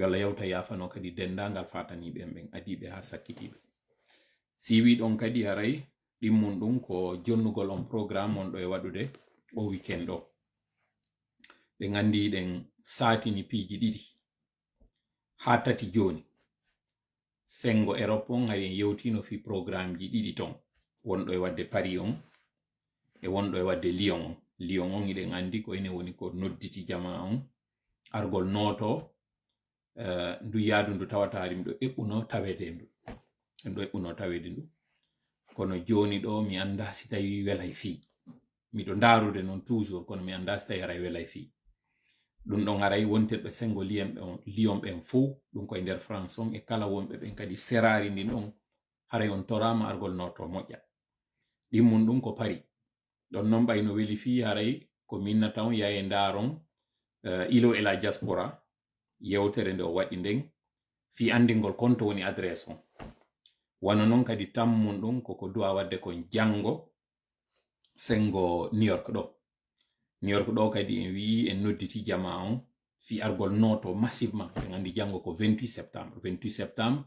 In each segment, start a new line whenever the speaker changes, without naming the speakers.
yo allah yawta yafano kadi dendangal fatani be fataniɓen adi be ha sakkitiɓe siwi don kadi haray ɗimmum dum ko jonnugol on programme on do e wadude o weekend o ɓe gandi ɗen satini piji didi ha tati joni sengo europe on hay en yewtino fi programme ji didi ton wonɗo e wadde paris on e wonɗo e wadde lyon lyon on iɗen andi ko ene woni ko nodditi jama on argol noto ndu yaadu ndu tawata hari miɗo eɓɓuno tawede ndu en ɗo eɓɓuno tawede ndu kono joni ɗo mi anda si tawi welay fii miɗo ndarude noon toujours kono mi anda si tawi haray welay fii ɗum ɗon haray wonteɓe sengo liyom ɓen fuu ɗum koye nder france on e kala wonɓe ɓen kadi serari ndin on haray on torama argol noto moƴƴa ɗimmum ɗum ko pari ɗon non ɓay weli fii haray ko minnata on yaye ndaron eh, ilo e diaspora yewtere nde o waɗi nden fi andingol konto woni adress on wano non kadi tammun ɗum koko duwa wadde kon jango sengo new york ɗo new york ɗo kadi en wi en nodditi jama on fi argol noto massivement en andi jango ko 28 septembre 28 septembre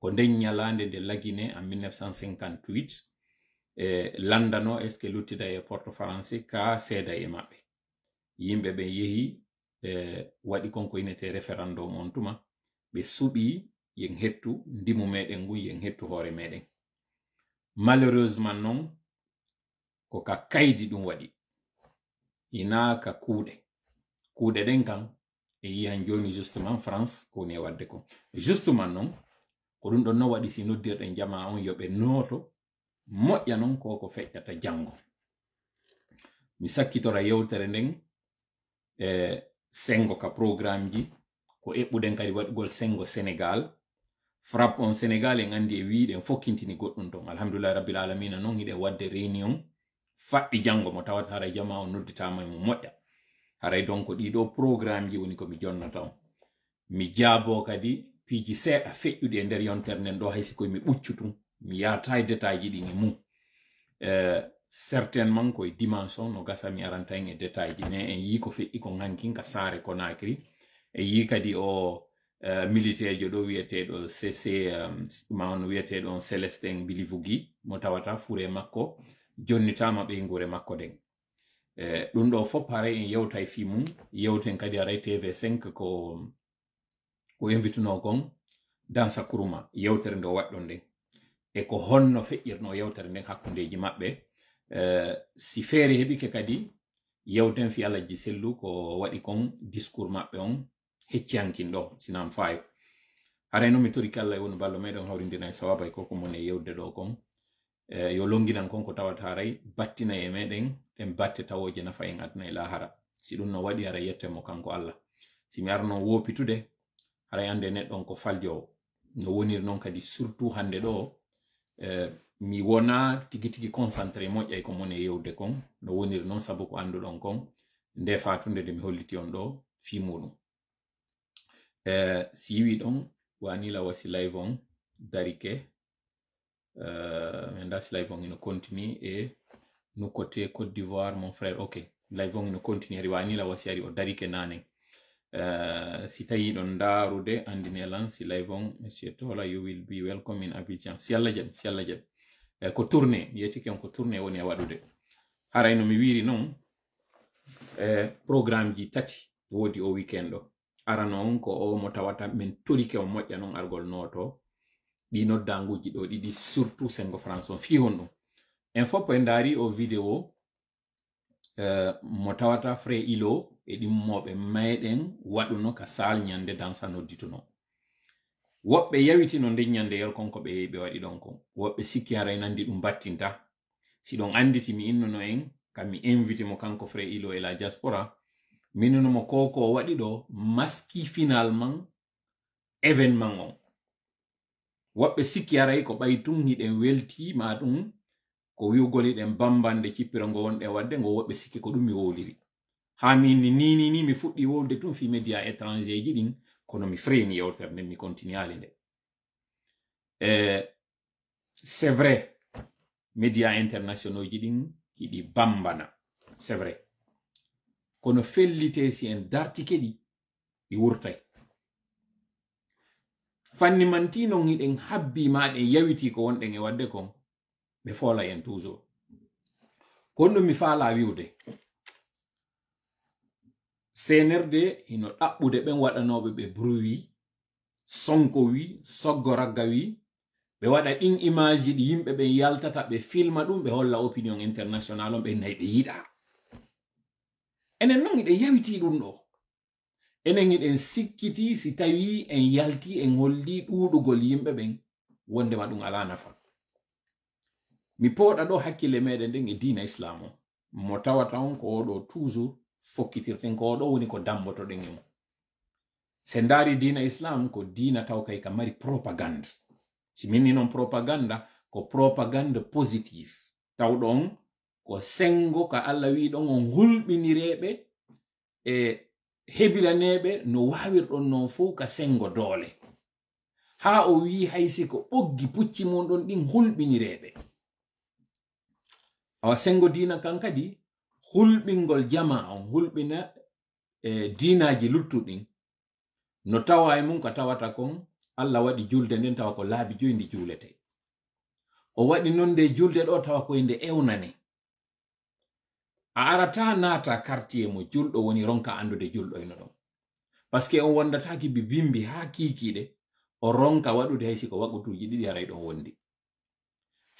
ko nden nyalande nde lagine en 1958 e landano est ce que luttida e porte français ka seeda e maɓɓe yimɓe ɓe yehi e waɗi konko inete referendum on tuma ɓe suɓi yen hettu ndimu meɗen ngu yen hettu hoore meɗen malheureusement non ko ka kaydi ɗum waɗi ina ka kuuɗe kuuɗe ɗen kan e yiyan joni justement france ko woni e wadde ko justement non ko ɗum ɗon non waɗi si noddirɗen jama on yo ɓe nooto moƴƴa non ko ko feƴƴata janngo mi sakkitora yewtere nden e eh, sengo ka programme ji ko eɓɓuɗen kadi waɗugol sengo senegal frap on senegal e e en andi e wiɗen fokkintini goɗɗum ton alhamdulillah rabbil alamina noon hiɗen wadde réunion faɗɗi jango mo tawata haray jama on nodditama e mo moƴƴa haray donc ɗiɗo programme ji woni mi jonnata on mi jaabo kadi piiji seeɗa feƴƴuɗi e nder yontere nden ɗo hay siko mi ɓuccu tun mi yata e détail ji ɗin e eh, mum certainement koye dimension no gasami aranta en e détail ji mais en yi ko feƴƴi ko gankinka saare conakry e yi kadi o uh, militaire jo ɗo wiyeteɗo cc um, euh, man wiyeteɗo on célestin bilivougui mo tawata fure makko jonnitama ɓey gure makko ɗen euh, ɗum ɗo fof pare en yewta e fi mum yewten kadi aray tv 5 ko ko invitino kon dansa kourma yewtere nde o waɗɗon nden e ko honno feƴƴirno yewtere nden hakkundeji maɓɓe uh, si feere heɓike kadi yewten fi alaji sellu ko waɗi kon discours maɓɓe on heccihankin ɗo sinan fayo haray noon mi toriki allah e woni ballo meɗen hawrindina e sawaba e koko mon e yewde ɗo kon uh, yo longinan kon ko tawata haray battina e meɗen ɗen batte tawoje nafa en aduna e lahara si ɗum no waɗi ara yetten mo kanko allah si mi arno wopitude haray ande neɗɗon ko faljo no woniri noon kadi surtout hande ɗo uh, mi wona tigi tigi concentré moƴƴay ko mon yewde kon no woniri noon sabu ko annduɗon kon nde fatunde nde mi holliti on ɗo fii muɗum e eh, siwi ɗon wanila wasi live on darike mi eh, anda si live on ino continue e no côté côte d'ivoire mon frère ok live on ino continue hari wanila wasi ari o darike nanen Uh, eh, si tawi ɗon ndaarude andinelan si live on monsieur tola you will be welcome in abidjan si allah jaɓi si allah jaɓi Eh, ko tourné mbiyete ken ko tourné woni wadude waɗude haray mi wiri non e eh, programme ji tati wodi o weekend do ara noon ko o mo tawata tori torike o moƴƴa non argol nooto ɗi noddanguji do didi surtout sengo france on fi hon ɗum en foppo en dari o vidéo eh, mo tawata frais ilo e ɗimmoɓe mayden waɗuno ka sal nyande dansa noddituno woɓɓe yawiti no nden ñande yel kon ko ɓe ɓe waɗi ɗon kon woɓɓe sikki haray nandi ɗum battinta si ɗon anditi mi innono en kam mi invite mo kanko fre ilo e la diaspora mi innonomo ko ko o waɗi ɗo maski finalement événement on woɓɓe sikki haray ko ɓay tun hiɗen welti ma ɗum ko wiwgol hiɗen bambande cippira ngo wonɗen wadde ngo woɓɓe sikki ko ɗum mi woliri haa min ni ni ni mi fuɗɗi wolde tun fi média étranger ji ɗin ekonomi fri ni gjorde, men ni kontinuerlig in det. c'est vrai, media international ji ɗin yiɗi bambana c'est vrai kono fellitesi en darti ɗi ɗi wurtay fanni manti non habbi ma yawiti ko wonɗen e wadde kon ɓe folay en toujours kon ɗum mi faala wiwde senerde ino ɗaɓɓude ɓen waɗanoɓe ɓe bruwi sonko wi soggo ragga wi ɓe waɗa ɗin imaji ɗi yimɓe ɓen yaltata ɓe filma ɗum ɓe holla opinion international on ɓe nayi ɓe yiɗa enen non eɗen yawiti ɗum ɗo enen eɗen sikkiti si tawi en yalti en holli ɗuɗugol yimɓe ɓen wondema ɗum ala nafa mi poɗa ɗo hakkille meɗen nden e dina islam o mo tawata on ko oɗo toujours fokkitirten ko ɗo woni ko dambotoɗen e mum se ndaari dina islam ko dina taw kay ka mari propagande siminni noon propaganda ko propagande positive taw ɗon ko sengo ka allah wi ɗon o hulɓinireɓe e hebiraneɓe no wawirɗon noon fo ka sengo doole ha o wi haysi ko ɓoggi pucci mon ɗon ɗin hulɓinireɓe awa sengo dina kan kadi hulɓingol jama on hulɓina e dinaji luttuɗin no tawa e mum ko tawata kon allah waɗi julde nden tawa ko laabi joyi ndi julete o waɗi non nde julde ɗo tawa koye nde ewnane a arata nata quartier mo julɗo woni ronka andude julɗoyno e ɗon paske on wondataki bi bimbi haa kiikiiɗe o ronka waɗude hay ko wakkatuuji ɗiɗi haray ɗon wondi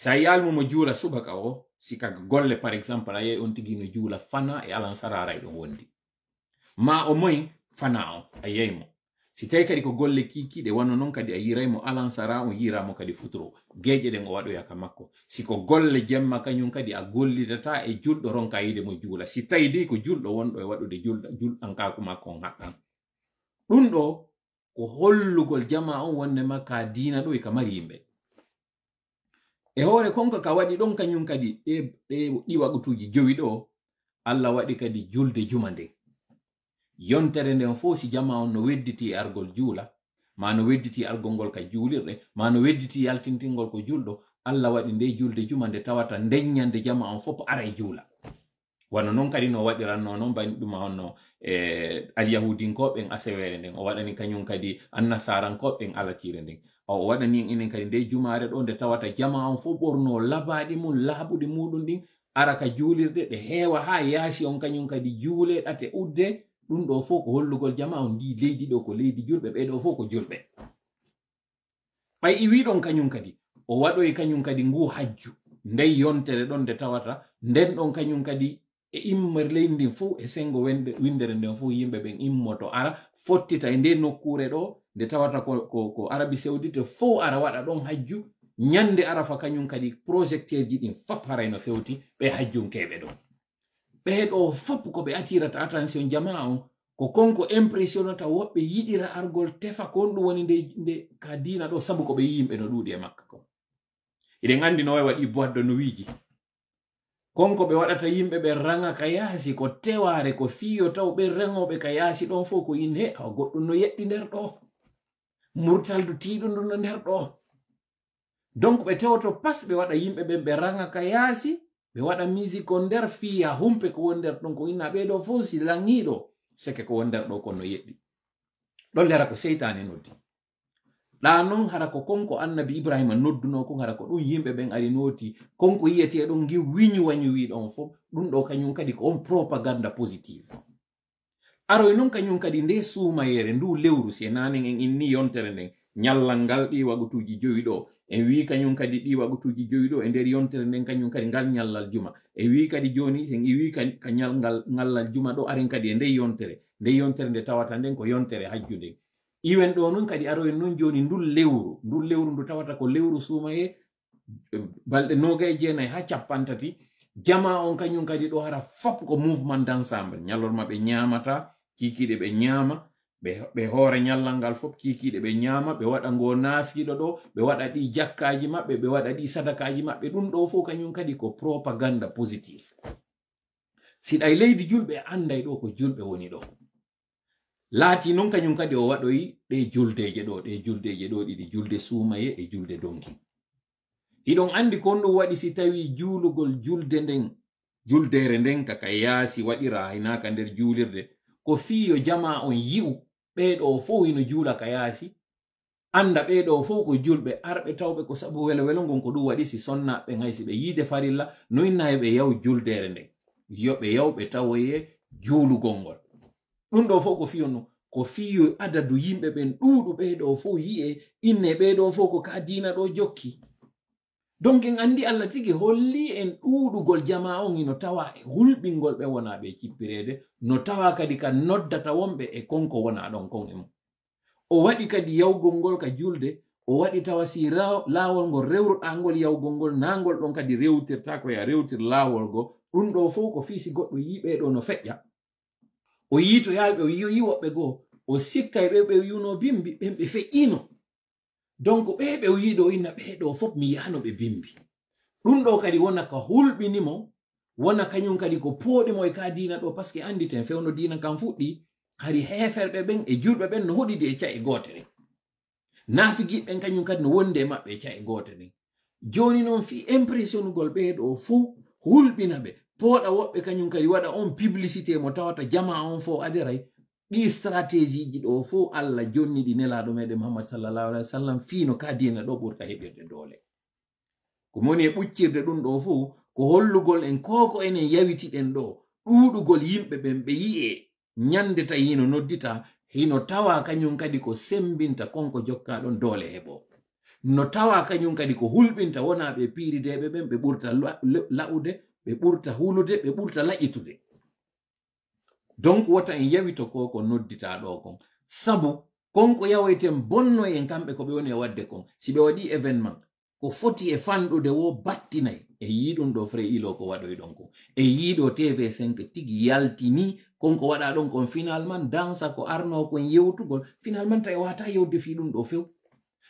sa yalmo mo juula subaka o sika golle par exemple a on tigi no juula fana e alansara e ɗon wondi ma o moy fana o a yeymo si tawi kadi ko golle kikiɗe wanno noon kadi a yiraymo alansara on yiramo kadi futuro geƴe ɗen o waɗoya ka makko siko golle jemma kañum kadi a gollitata e julɗo ronka yide mo juula si tawi dey ko julɗo wonɗo e waɗude julɗankaku makko on haqqan ɗum ɗo ko hollugol jama on wonne ma ka diina ɗo e ka mari yimɓe e hoore konka ka waɗi ɗon kañum kadi ɗe ɗe ɗi waɗutuji jowi ɗo allah waɗi kadi julde juma nden yontere nden fo si jama on no wedditi e argol juula ma no wedditi argol ngol ka juulirɗe ma no wedditi yaltintingol ko julɗo allah waɗi nde julde juma nde tawata ndenyande jama on fop ara e juula wano non kadi no waɗiranno non bani ɗuma honno e eh, alyahudinkoɓen asewere nden o waɗani kañum kadi annasarankoɓen alatire nden o waɗa nin enen kadi de jumaare do nde tawata jama on fo borno labaɗe mun laabude mudun din ara ka juulirde ɗe heewa ha yaasi on kañum kadi juule ɗate udde ɗum do fo ko hollugol jama on di leydi do ko leydi be do fo ko julbe bay julɓe ɓay iwiɗon kañum kadi o wado waɗoy kañum kadi ngu hajju ndey yontere don nde tawata nden ɗon kañum kadi e immer leydi fo e sengo wende windere nden fo yimbe ben immoto ara fottita e nde nokkure do nde tawata ko, ko, ko arabi saudite fo ara waɗa ɗon hajju nyande arafa kañum kadi projecteur ji ɗin fap haray no fewti ɓe hajjum keɓe ɗon ɓeɗo fop ko ɓe attirata attention jama'a on ko konko impressionnata woɓɓe yiɗira argol tefa ko on ɗum woni nde nde ka dina ɗo sabu ko ɓe yi yimɓe no ɗuɗi e makka ko eɗen anndi no wawi waɗi bowaddo no wiiji konko ɓe waɗata yimɓe ɓe ranga ka yaasi ko teware ko fiyo taw ɓe rengoɓe ka yaasi ɗon fo ko in he goɗɗum no yeɗɗi nder ɗo murtal du tiiɗum ndun no nder ɗo donc ɓe tewto pas ɓe waɗa yimɓe ɓen ɓe ranga ka yaasi ɓe waɗa musique on nder fiya humpe ko won nder ɗon ko inna ɓeɗo fof si langiɗo seke ko won nder ɗo kon no yeɗɗi ɗon lera ko seytani noddi ɗa non hara ko konko annabi ibrahima nodduno kon hara ko ɗum yimɓe ɓen ari noti konko yiyete ɗon gi wiñu wañuwiɗon fof ɗum ɗo kañum kadi ko on propaganda positive aroye noon kañum kadi nde suumayere ndu lewru si en nanen en inni yontere nden ñallal ngal ɗi wagotuji joyi do en wi kañum kadi ɗi wagotuji joyi ɗo e nder yontere nden kañum kadi ngal nyallal juma e wi kadi joni sen wi ka ngallal juma do aren kadi e nde yontere nde yontere nde tawata nden ko yontere hajjude nden iwen ɗo noon kadi aroen non joni ndu lewru ndu lewru ndu tawata ko lewru suumaye balɗe noga e jeenayi ha chapantati jama on kañum kadi do hara fap ko movement d' ensemble ñallol nyamata kikiiɗe ɓe nyaama ɓe hoore nyallal ngal fof kikiiɗe ɓe nyaama ɓe waɗa ngo naafiiɗo ɗo ɓe waɗa ɗi jakkaji maɓɓe ɓe waɗa ɗi sadakaaji maɓɓe ɗum ɗo fo kañum kadi ko propaganda positive siɗa e leydi julɓe anday ɗo ko julɓe woni ɗo laati non kañum kadi o waɗoyi ɗe juldeje ɗo ɗe juldeje ɗo ɗiɗi julde suumaye e julde donki hiɗon andi kon ɗum waɗi si tawi juulugol julde nden juldere nden kaka yaasi waɗira haynaka nder juulirde ko fiyo yo jama on yi'u ɓeɗo fof ino juula ka yaasi anda ɓeɗo fof ko julɓe arɓe tawɓe ko sabu welowelo ngon ko ɗum waɗi si sonnaɓe hay ɓe yiide farilla noyinnayi ɓe yaw juldere nde yoɓe yaw ɓe tawoye juulugol ngol ɗum ɗo fof ko fiyo no ko fiyo adadu yimɓe ɓen ɗuuɗu ɓeɗo fof yi'e inne ɓeɗo fof ko ka diina ɗo jokki donc en anndi allah tigi holli en ɗuuɗugol jama on ino tawa e hulɓingol ɓe wona ɓe cippireede no tawa kadi ka noddata wonɓe e konko wona ɗon kon e mum o waɗi kadi yawgol ngol ka julde o waɗi tawa si laawol ngol rewruɗa yawgol ngol nangol ɗon kadi rewtirta ko ya rewtir laawol ngo ɗum ɗo fof ko fiisi goɗɗo yiɓeɗo no feƴƴa o yiito yaalɓe o yiwo woɓɓe goo o sikkay ɓe ɓe yuno bimbi ɓen ɓe feƴƴiino donc eh, ɓe ɓe yiɗo inna ɓeɗo fof mi yahano ɓe bimbi ɗum ɗo kadi wona ka hulɓinimo wona kañum kadi ko pooɗimo e ka dina ɗo paske anditen fewno dina kan fuɗɗi hari heferɓe ɓen e julɓe ɓen no hoɗidi e ca'e goote ɗen naafigiɓɓen kañum kadi no wondi e maɓɓe e ca'e goote ɗen joni noon fi impressionnugol ɓeɗo fuu hulɓina ɓe pooɗa woɓɓe kañum kadi waɗa on publicité mo tawata jama on fo adiray ɗi stratégie ji ɗo fo allah jonni ɗi nelaɗo meɗen mouhammad sallallahu alah wa sallam fino ka dina ɗo ɓurka heɓirde doole ko moni e ɓuccirde ɗum ɗo fo ko hollugol en koko enen yawitiɗen ɗo ɗuɗugol yimɓe ɓen ɓe yi'e ñande ta hino noddita hino tawa kañum kadi ko sembinta konko jokka ɗon doole heɓo no tawa kañum kadi ko hulɓinta wona ɓe pirideɓe ɓen ɓe ɓurta laude ɓe ɓurta hulude ɓe ɓurta laƴitude donc wota en yawito koko ko noddita ɗo kon sabu konko yawoyten bonno en kamɓe ko ɓe woni e wadde kon si ɓe waɗi événement ko foti e fanɗude wo battinayi e yiɗum ɗo fre ilo ko waɗoyɗon ko e yiɗo tv5 tigi yaltini konko waɗa ɗon kon finalement dansa ko arno kon yewtugol finalement ta wata yewde fi ɗum ɗo few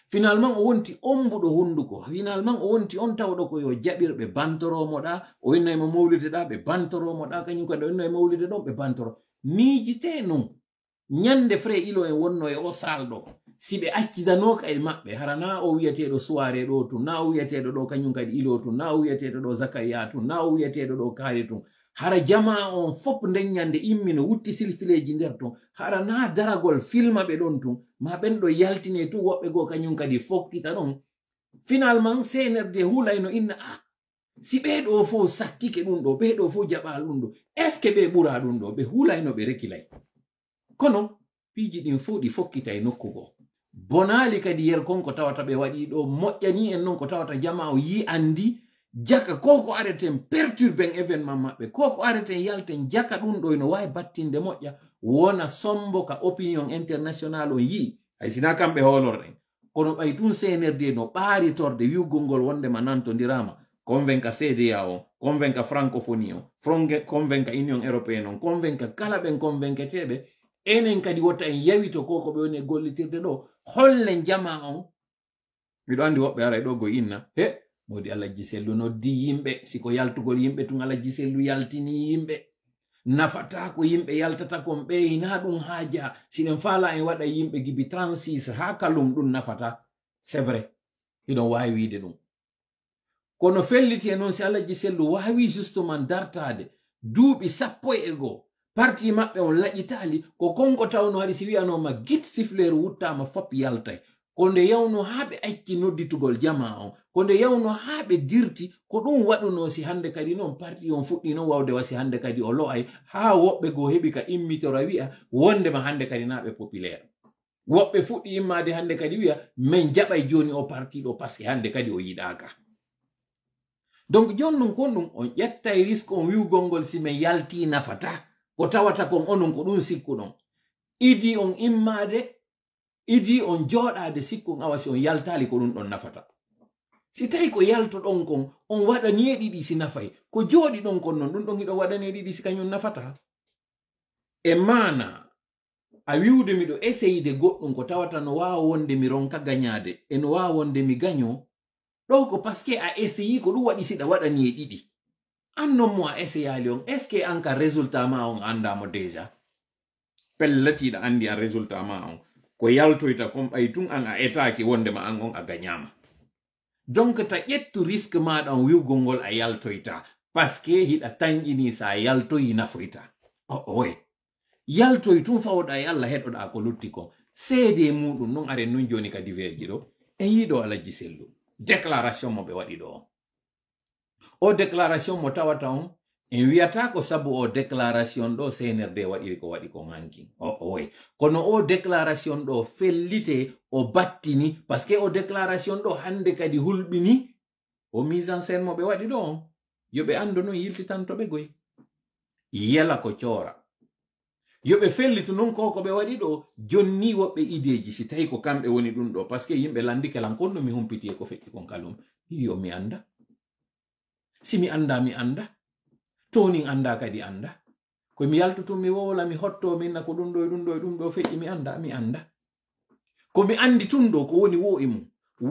finalement o wonti ombuɗo hunduko finalement o wonti on tawɗo ko yo jaɓirɓe bantoromo ɗa o innaymo mawlide ɗa ɓe bantoromo ɗa kañum kadi o e mawlide ɗon ɓe bantoro miijite non nyande fré ilo en wonno e o salɗo si ɓe accitanoka e maɓɓe hara na o wiyateɗo suware ɗo tun na o wiyateɗo ɗo kañum kadi ilo tun na o wiyateɗo ɗo zakariya tun na o wiyateɗo ɗo kaari tun hara jama on fop ndeññande immi no wutti silfileji nder ton hara na daragol filma ɓe ɗon tun ma ɓen ɗo yaltine tu woɓɓe goo kañum kadi fokkita ɗon finalement senerde hulayno inna a ah, si ɓeɗo fo sakkike ɗum ɗo ɓeɗo fo jaɓal ɗum ɗo est ce que ɓe ɓura ɗum be ɓe hulayno ɓe rekilay kono piji ɗin fuu di fokkita e nokku goo bonali kadi yer kon ko tawata ɓe waɗi ɗo moƴƴani en non ko tawata jama o yi andi jaka koko areten perturben événement maɓɓe koko areten yalten jaka ɗum ɗo no wawi battinde moƴƴa wona sombo ka opinion international on yi hay sina kamɓe hoolorɗen kono ɓay tun cnrd no ɓaritorde wiwgol ngol wondema nantodirama convainca cda on convainca francophonie on convainca union européenne on convainca kala ɓen convainqueteɓe enen kadi wotta en yawito to koko ɓe woni e gollitirde ɗo holle jama on miɗo andi woɓɓe aray ɗo go inna he modi alaji sellu noddi yimɓe siko yaltugol yimɓe tun alaji sellu yaltini yimɓe nafata ko yimɓe yaltata kon ɓe ina ɗum haaja sinen fala en waɗa yimɓe gibi 36 ha kalum ɗum nafata c'est vrai hiɗon wawi wiide ɗum kono felliti e noon si alaji sellu wawi justement dartade duuɓi sappo e goo parti maɓɓe on laƴitali ko konko tawno haɗi si wiyanoma git sifleru wuttama fop yaltay konde yawno haa ɓe acci nodditugol jama on konde yawno haa dirti ko ɗum waɗuno si hande kadi noon parti on fuɗɗi noon wawde wasi hande kadi o lo'ay ha woɓɓe goo heɓi ka immitora wi'a wondema hande kadi naɓe populaire woɓɓe fuɗɗi immade hande kadi wi'a min jaɓay joni o parti ɗo paske hande kadi o yiɗaka donc jooni non kon ɗum on ƴettay risque on wiwgolngol si min yalti nafata ko tawata kon onon ko ɗum sikku ɗon idi on immade idi on joɗade sikko awa si on yaltali ko ɗum ɗon nafata si tawi ko yalto yaltoɗon kon on waɗanie ɗiɗi si nafai ko joɗi ɗon kon non ɗum ɗon hiɗon waɗanie ɗiɗi si kañum nafata e mana a wiwde miɗo essayide goɗɗum ko tawata no wawa wonde mi ronka gañade e no wawa wonde mi gaño ɗo ko paske a essayi ko ɗum waɗi siɗa waɗanie ɗiɗi an non mo a essayali on est ce que an ka résultat ma on andamo déjà pelletiɗa andi a résultat ma on ko yalto ita kom ay tun an a etaki wonde ma angon a gañama donc ta ƴettu risque dan wiwgol gongol a yalto yaltoyta paske hiɗa tanƴini sa yalto ina yaltoyi nafoyta oowe oh, oh, eh. yaltoy tun fawoɗa yalla hedo da ko lutti ko cede mudun non are non joni kadi weeji ɗo en yiɗo ala sellu déclaration mo be wadi do o déclaration mo tawata on en wiyata ko sabu o déclaration ɗo cnrd waɗiri ko waɗi ko hanki o oy kono o déclaration ɗo fellite o battini parce que o déclaration ɗo hande kadi hulɓini o mise en scène mo ɓe waɗi ɗo on yo ɓe andu non yiltitantoɓe goy yela ko cora yo ɓe fellitu non ko ko ɓe waɗi ɗo jonni woɓɓe ideji si tawi ko kamɓe woni ɗum ɗo parce que yimɓe landi kalankon no mi humpiti e ko feƴƴi kon kalum yo mi anda si mi anda mi anda to anda kadi anda mi yaltutum mi wola mi hotto na ko ɗum do e do ɗo do ɗum feƴƴi mi anda mi anda mi andi tun ko woni wo imu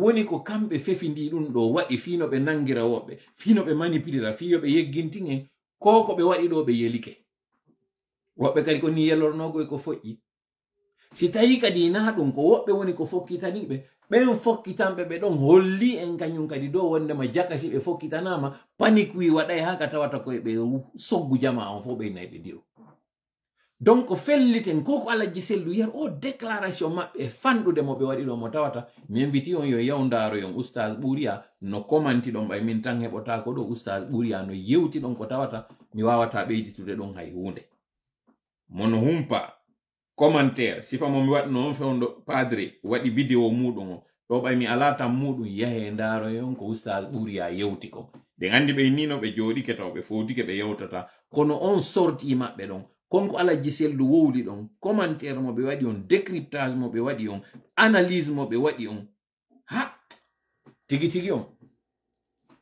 woni ko kamɓe ndi ɗum do waɗi fiino ɓe nangira woɓɓe fiino ɓe manipulira fiyo ɓe yeggintin ko ko ɓe waɗi ɗo ɓe yelike woɓɓe kadi ko ni yellornogo e ko foƴƴi si tawi kadi na ɗum ko woɓɓe woni ko fokkitaniɓe ɓen fokkitanɓe ɓe ɗon holli en kañum kadi dow wondema jaka si ɓe fokkitanama panique wi waɗay ha ka tawata koye ɓe soggu jama on fof ɓeynayi ɓe diw donc felliten ko ko alaji sellu yiyata o déclaration maɓɓe e fanɗude mo ɓe waɗi ɗo mo tawata mi inviti on yo yaw ndaaro yon oustage ɓuriya no komanti ɗon ɓay min tan heɓota ko ɗo oustage ɓuriya no yewti ɗon ko tawata mi wawata ɓeyditude ɗon hay hunde mono humpa commentaire sifa mo mi watno on fewndo padre waɗi vidéo muɗum o ɗo ɓay mi ala tan muɗum yahe yon ko ustas ɓuri a yewti ko ɓe gandi ɓe nino ɓe joɗike taw ɓe fodike ɓe yewtata kono on sorti maɓɓe ɗon konko ala jiseldu wowli ɗon commentaire mo ɓe waɗi on décryptage mo ɓe waɗi on analyse mo ɓe waɗi on ha tigi tigi on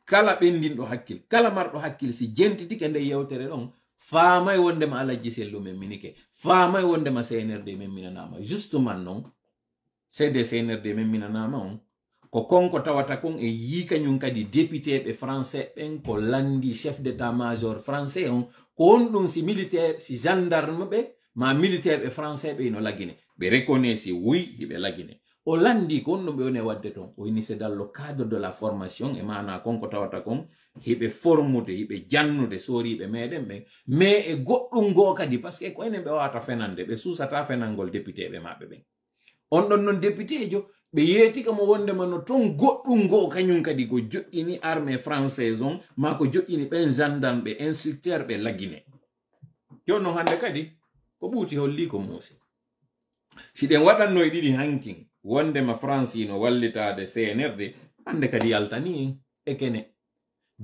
kala ɓendinɗo hakkil kala marɗo hakkil si jentitike nde yewtere ɗon faamay wondema ala jisellu men minike faamay wondema cnrd men minanama justement non cd cnrd men minanama on ko konko tawata kon e yii kadi député ɓe français ɓen ko landi chef d' état major français on ko won ɗum si militaire si gendarme ɓe ma militaire ɓe français ɓe no lagine ɓe reconnaissi wuy hiɓe lagine o landi ko won ɗum ɓe woni e wadde ton o yini c'est dans le cadre de la formation e mana konko tawata kon hiɓe formude hiɓe jannude soriɓe meɗen ɓe mais e goɗɗum goo kadi par ce que koyenen ɓe wawata fenande ɓe susata fenalngol députéɓe maɓɓe ɓen on ɗon noon députéjo ɓe yeetika mo wondema no ton goɗɗum goo kañum kadi ko joƴƴini armée française on ma ko joƴƴini ɓen gendarme ɓe instructeur ɓe laguine jon noon hande kadi ko ɓuuti holli ko muusi si ɗen waɗanno e ɗiɗi hankin wondema france ino wallitade cnrde hande kadi yaltani en e kene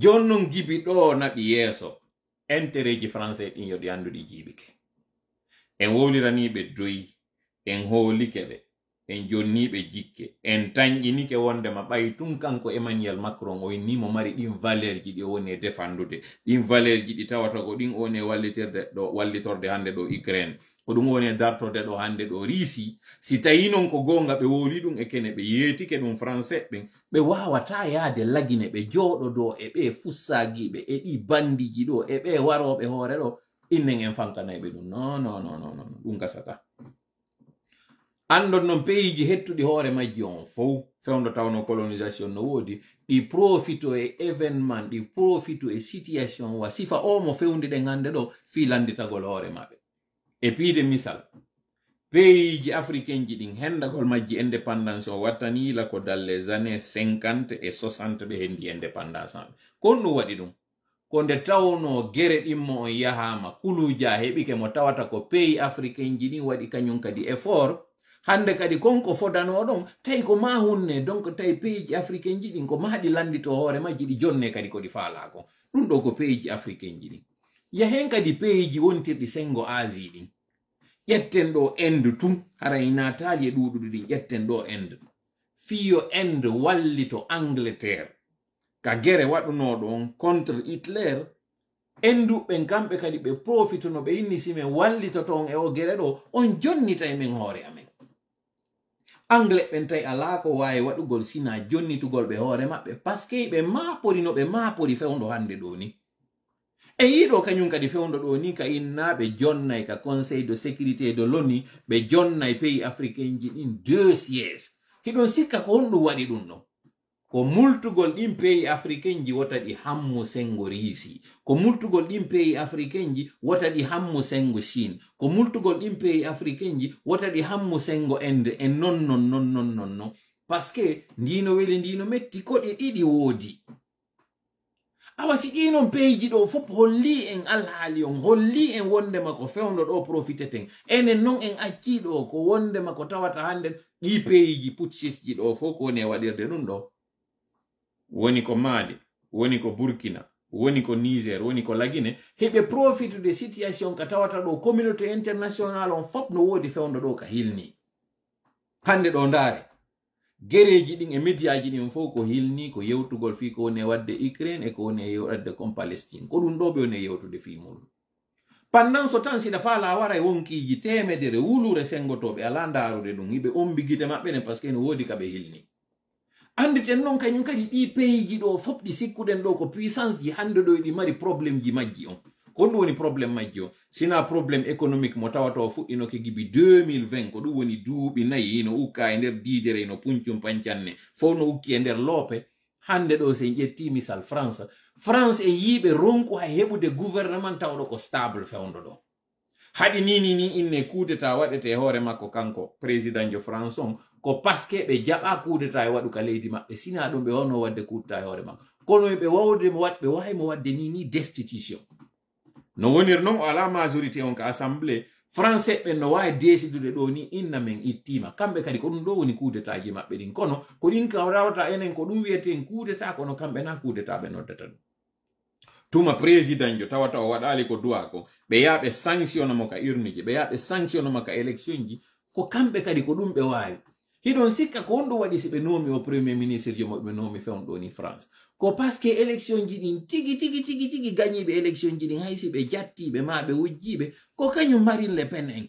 jonnon non gibi ɗo naɓi yeeso ji français ɗin yoɗi annduɗi jiɓike en wowliraniɓe doyi en hoolike ɓe en jonniɓe jikke en tanƴinike wondema ɓay tun kanko emmanuel macron o ni mo mari ɗin valeur ji ɗi woni e defandude ɗin valeur ji ɗi tawata ko ɗin woni e wallitirde ɗo wallitorde hande ɗo ukraine ko ɗum woni e dartorde ɗo hande ɗo risi si tawi non ko gonga ɓe woli ɗum e kene ɓe yeetike ɗum français ɓen ɓe wawata yaade lagine ɓe jooɗo do e ɓe fussagiɓe e ɗi bandiji ɗo e ɓe waroɓe hoore ɗo innen en fankanayɓe ɗum no no no no ɗum gasata andon noon peyiji hettuɗi hoore majji on fow fewndo tawno colonisation no woodi ɗi profito e événement ɗi profito e situation wa sifa o mo fewndi ɗen hannde ɗo fii landitagol hoore maɓɓe e piide misal peyiji africain ji ɗin hendagol majji indépendance o wattanila ko dalle années 50 e 60 ɓe hendi indépendance maɓɓe kon ɗum waɗi ɗum ko nde tawno gere ɗimmo on yahama kuluja heɓike mo tawata ko peyi africain ji ɗin waɗi kañum kadi effort hande kadi konko fodano ɗon tawi ko ma hunne donc tawi peeji africain ji ɗin ko ma ɗi landito hoorema jiɗi jonne kadi ko ɗi faala kon ɗum ɗo ko peeji africain ji ɗin yahen kadi peeji wontirɗi sengo asie ɗin ƴetten ɗo inde tun hara e natali e ɗuɗuɗi ɗin ƴetten ɗo end fiyo end walli to angleterre ka gere waɗunoɗo on contre hitler enduɓen kamɓe kadi ɓe profitono ɓe yinni simen wallitoto on e o gere ɗo on jonnita e min hoore amen anglais ɓen tawi alaa ko waawi waɗugol sina jonnitugol ɓe hoore maɓɓe par ce que ɓe maapori no ɓe maapori fewndo hannde ɗo ni e yiiɗo kañum kadi fewndo ɗo ni ka inna ɓe jonnay ka conseil de sécurité de loni ɓe jonnay pays africain ji ɗin deux siége heɗon sikka ko honɗum waɗi ɗum ɗon ko multugol ɗin peyi africain ji wota ɗi hammu sengo risi ko multugol ɗin peyi africain ji wota ɗi hammu sengo chine ko multugol ɗin peyi africain ji wota ɗi hammu sengo inde en non non non non non non paske ndino weli ndino metti ko ɗe ɗiɗi woodi awa si ɗinon peyji ɗo fop holli en alhaali on holli en wondema ko fewndo ɗo ten enen non en acciɗo ko wondema ko tawata hannden ɗi peyiji putsisji ɗo fof ko woni e waɗirde ɗum ɗo woni ko mali woni ko burkina woni ko niger woni ko lagine heɓe profitude situation ka tawata ɗo communauté international on fop no woodi fewndo ɗo ka hilni hande ɗo ndaare gereji ɗin e médiaji ɗin fof ko hilni ko yewtugol fi ko woni wadde ukraine e ko woni e yewɗadde kon palestine ko ɗum ɗo ɓe woni e yewtude fi muɗum pandan so tan siɗa faa laawara e wonkiji temedere wulure sengotoɓe ala ndaarude ɗum hiɓe gite maɓɓe ne par ce que ne woodi ka ɓe hilni annditen noon kañum kadi ɗi ji ɗo fof ɗi sikkuɗen ɗo ko puissance ji hannde ɗo ɗi mari probléme ji majji on ko ɗum woni probléme majji o sina probléme économique mo tawata o fuɗɗinoke gibi 2020 ko ɗum woni duuɓi nayi no ukka e nder diidere no puncum pancanne fof no ukki e nder loope hande ɗo sen ƴetti misal france france e yiiɓe ronku ha heɓude gouvernement tawɗo ko stable fewndo ɗo haɗi ni ni ni inne kuudeta waɗete e hoore makko kanko président jo france on ko paske ɓe jaɓa kudeta e waɗu ka leydi maɓɓe sina ɗum ɓe wawno wadde kudeta e hoore makko kono ɓe wawde mo wat ɓe wawi mo wadde ni ni destitution no wonir noon o ala majorité on ka assemblée français ɓen no wawi desidude ɗo ni inna men ittima kamɓe kadi ko ɗum ɗo woni kudetaji maɓɓe ɗin kono ko ɗin kawrawata enen ko ɗum wiyeten kudeta kono kamɓe na kudeta ɓe noddata ɗum tuma président jo tawata o waɗali ko duwa ko ɓe yaha ɓe sanctionnamo ka urne ji ɓe yaha ɓe sanctionnamo ka élection ji ko kamɓe kadi ko ɗum ɓe wawi hiɗon sikka ko won ɗum waɗi si ɓe nomi o oh, premier ministre jo moɓe nomi fewn ɗo ni france ko paske élection ji ɗin tigi tigi tigi tigi gañiɓe élection ji ɗin haysi ɓe jattiɓe ma ɓe wujjiɓe ko kañum marine le pen en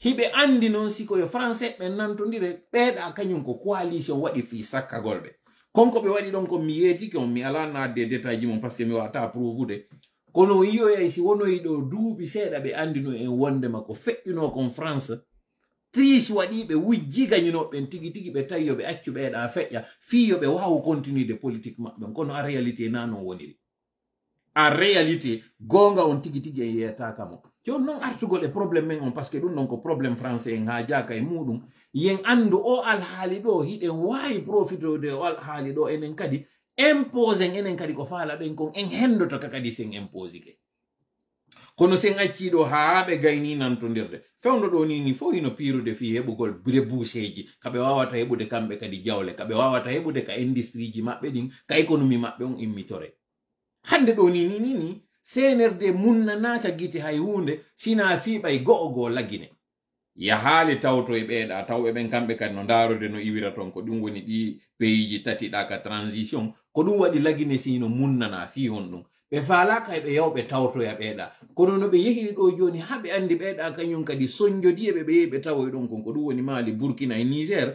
hiɓe andi noon sikoyo français ɓen nantodire ɓeeɗa kañum ko coalition waɗi fi sakkagol ɓe konko ɓe waɗi ɗon ko mi yeetiki on mi ala naadde détail mum parce que mi wata prouvude kono yiyoyay si wonoyi ɗo duuɓi seeɗa ɓe andi no en wondema ko feƴƴuno kon france tris waɗi ɓe wujjiganyinoɓɓen tigi tigi ɓe tawi yo ɓe accu ɓeeɗa feƴƴa fii yo ɓe waawa continuede politique maɓɓen kono a réalité na non woniri a réalité gonga on tigi tigi en yeetakamo joni noon artugol e probléme men on par ce que ɗum noon ko probléme français en haa jaaka e muɗum yen anndu o alhaali ɗo hiɗen waawi profitode o alhaali ɗo enen kadi imposen enen kadi ko faala ɗen kon en henndoto ka kadi sen imposi ke kono sen acciɗo haa ɓe gayni nantodirde fewdo ɗo nini fo ino piirude fi heɓugol bure buseji kaɓe wawata heɓude kamɓe kadi jawle kaɓe wawata heɓude ka industrie ji maɓɓe ɗin ka économie maɓɓe on immitore hande ɗo ni ni nini senerde munnanaka gite hay hunde sina fiɓay go'o go lagine yahali tawto e ɓeeɗa taw ɓeɓen kamɓe kadi no ndarude no iwira ton ko ɗum woni ɗi peyiji tatiɗa ka transition ko ɗum waɗi lagine sino munnana fi hon ɗum ɓe falaka e ɓe tawtoya ɓeeɗa kono no ɓe yehiri ɗo joni ha ɓe andi ɓeeɗa kañum kadi sonjodi eɓe ɓe yehi ɓe tawoy ɗon e kon ko ɗum woni mali burkina e niger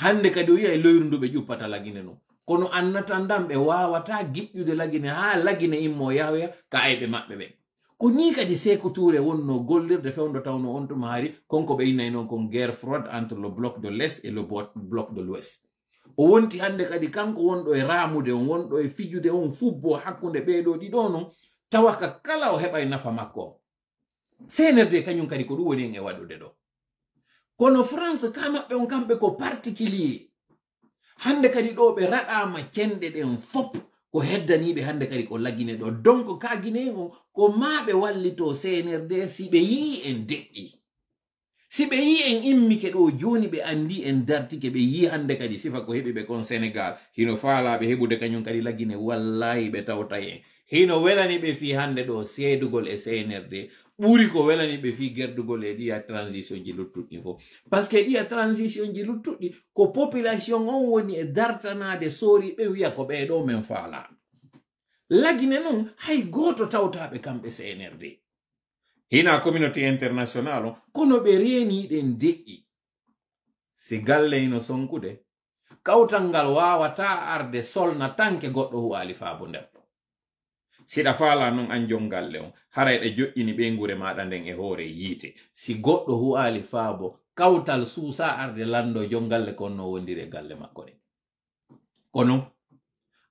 hande kadi o yiya e loyru leyru ndu ɓe ƴuppata lagine non kono annata ndam ɓe wawata giƴƴude lagine ha lagine immo yahya ka ayɓe maɓɓe ɓe ko ni kadi seko toure wonno gollirde fewdo tawno on tuma hari konko ɓe innay noon kon guerre froide entre le bloc de l' est et le bloc de l'ouest o wonti hannde kadi kanko wonɗo e ramude o wonɗo e fijude on fu bo hakkunde ɓeeɗo ɗiɗo non tawa ka kala o heɓa e nafa makko o senerde kañum kadi ko ɗum woni en e waɗude ɗo kono france ka maɓɓe on kamɓe ko particulier hande kadi ɗo ɓe raɗama cenɗe ɗen fop ko heddaniɓe hande kadi ko lagine ɗo donc ka guine on ko maɓe ɓe wallito cnrd si ɓe yii en deƴƴi si ɓe yi en immike ɗo joni ɓe andi en dartike ɓe yi hande kadi sifa ko heɓi ɓe kon senegal hino faalaɓe heɓude kañum kadi lagine wallahi ɓe tawta en hino welani ɓe fi hande ɗo seedugol e cnrd ɓuri ko welani ɓe fi gerdugol e ɗiya transition ji luttuɗɗi fo par ce que ɗiya transition ji luttuɗɗi ko population on woni e dartanade sori ɓe wiya ko ɓeɗo men faalaɓe lagine non hay goto tawtaɓe kamɓe cnrd hina communauté international o kono ɓe reniɗen de'i si galle ino sonkude kawtal ngal wawata arde solna tanke goɗɗo huwali faabo nder ɗo siɗa fala non an jongalle on hara joƴƴini ɓe gure maɗa nden e hoore yiite si goɗɗo huwali faabo kawtal suusa arde lando jongalle konno wondiri galle makko ɗe kono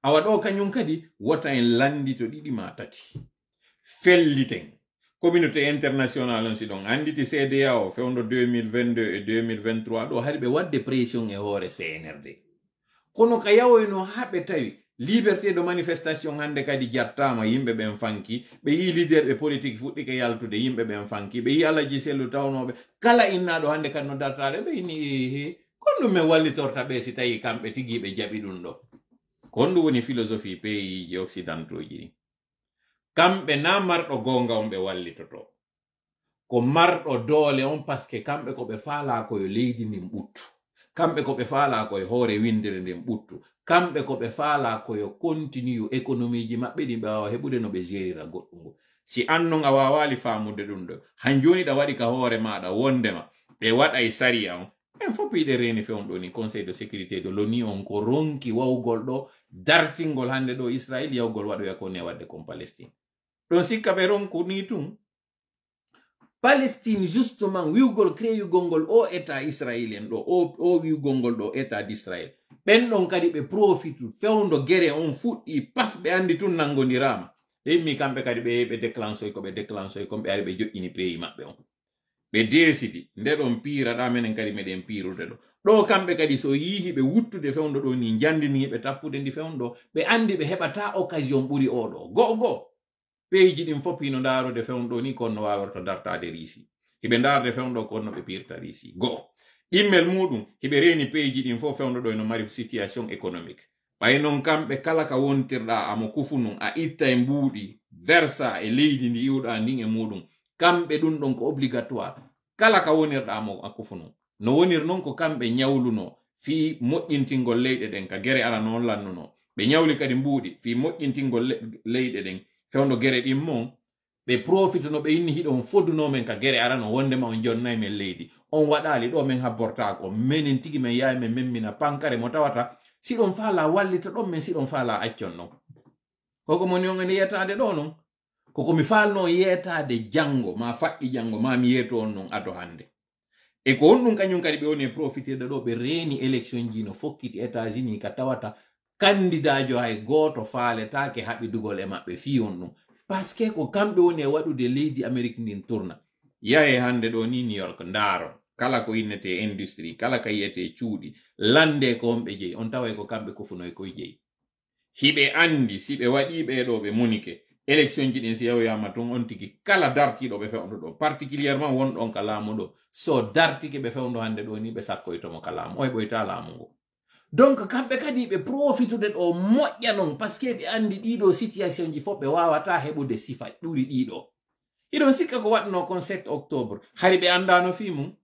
awa ɗo kañum kadi wota en landi to ɗiɗi ma tati felliten communauté international on si ɗon anditi cda o fewdo 2022 e 2023 ɗo hade ɓe wadde pression e hoore cnrd kono ka yawoyno haɓe tawi liberté de manifestation hande kadi jattama yimɓe ɓen fanki ɓe yi leader ɓe politique fuɗɗi ka yaltude yimɓe ɓen fanki ɓe yi alaji sellu tawnoɓe kala innaɗo hande kadi no dartade ɓe ini kon ɗum min wallitorta ɓe si tawi kamɓe tigi ɓe jaɓi ɗum ɗo kon ɗum woni philosophie peyiji occidentaux ji ɗin kamɓe na marɗo gonga on ɓe wallitoto ko marɗo doole on paske kamɓe ko ɓe faala leydi ndin ɓuttu kamɓe ko ɓe faala koye hoore windere nden ɓuttu kamɓe ko ɓe faala continue kontiniyu économiji maɓɓe ɗin ɓe wawa heɓude no ɓe jerira goɗɗum ngo si annon a wawali famude ɗum ɗo joni ɗa waɗi ka hoore maɗa wondema ɓe e sariya on en foppiɗe reni fe on ɗo ni conseil de sécurité ɗo loni on ko ronki wawgol ɗo dartingol hande ɗo israel yawgol waɗoya koni wadde kon palestine sika ɓe ronku ni tun palestine justement wiwgol kreyugol ngol o état israélien ɗo o, o wiwgol ngol ɗo état d'israël Ben, non, kadi ɓe profitu fewndo gere on fuɗɗi paf ɓe andi tun nangondirama ɓe mi kamɓe kadi be, be déclansoy ko ɓe déclansoy kon ɓe ari ɓe joƴƴini pays on Be desidi nde ɗon piiraɗa menen kadi meɗen de do. Do kamɓe kadi so be ɓe wuttude fewndo do, ni jandiniɓe tappude ndi fewndo ɓe andi ɓe heɓata occasion ɓuri do. Go, go peji ɗin fof hino ndaarude fewn ɗo ni konno waawirta dartade riisi hiɓe ndaarde fewn ɗo konno ɓe pirta riisi goo ɗimmel muɗum hiɓe reeni peji ɗin fof fewno e ɗo mari situation économique ɓay non kamɓe kala ka wontirɗa amo kufu nun a itta e mbuuɗi versa e leydi ndi yiwɗa ndin e muɗum kamɓe ɗum ɗon ko obligatoire kala ka wonirɗa mo a kufu nun no wonir non ko kamɓe nyawluno fi moƴƴintingol leyɗe ɗen ka gere ara noon lannuno ɓe nyawli kadi mbuuɗi fi moƴƴintingol leyɗe ɗen fewndo gere mo ɓe profite no ɓe inni hiɗo on foddunomen ka gere arano on wondema on jonnayi men leydi on waɗali ɗo min habbortako menin tigi men yawi men memmina pankare mo tawata siɗon fala wallita ɗon min siɗon fala accon non koko moni on ene yetade ɗo non koko mi falno yetade jango ma faɗɗi jango ma mi yeto on non ado hande e ko on ɗum kañum kadi ɓe woni e profitirde ɗo ɓe reeni élection ji no fokkiti états unis ka tawata kandidajo hay gooto faaletake haɓidugol e maɓɓe fi on ɗum ko kamɓe woni e waɗude leydi amérique ndin turna yahe hande ɗo ni new york ndaaro kala ko innete industrie kala ka yiyete cuuɗi lande ko homɓe jeyi e on taway ko kamɓe kofunoy koye jeyi hiɓe andi si ɓe waɗi ɓeɗo ɓe munike élection ji ɗin si yahoyama ton on tigi kala dartiɗo ɓe fewndo ɗo particulièrement wonɗon ka laamu ɗo so dartike ɓe fewndo hande ɗo ni ɓe sakkoytomo e ka laamu oy ɓoyta laamu ngo donc kamɓe kadi ɓe profitude ɗo moƴƴa non par ce que ɓe anndi ɗiɗo situation ji fof ɓe wawata heɓude sifa ɗuri ɗiɗo iɗon sikka ko waɗno kon 7 octobre hari ɓe anndano fi mum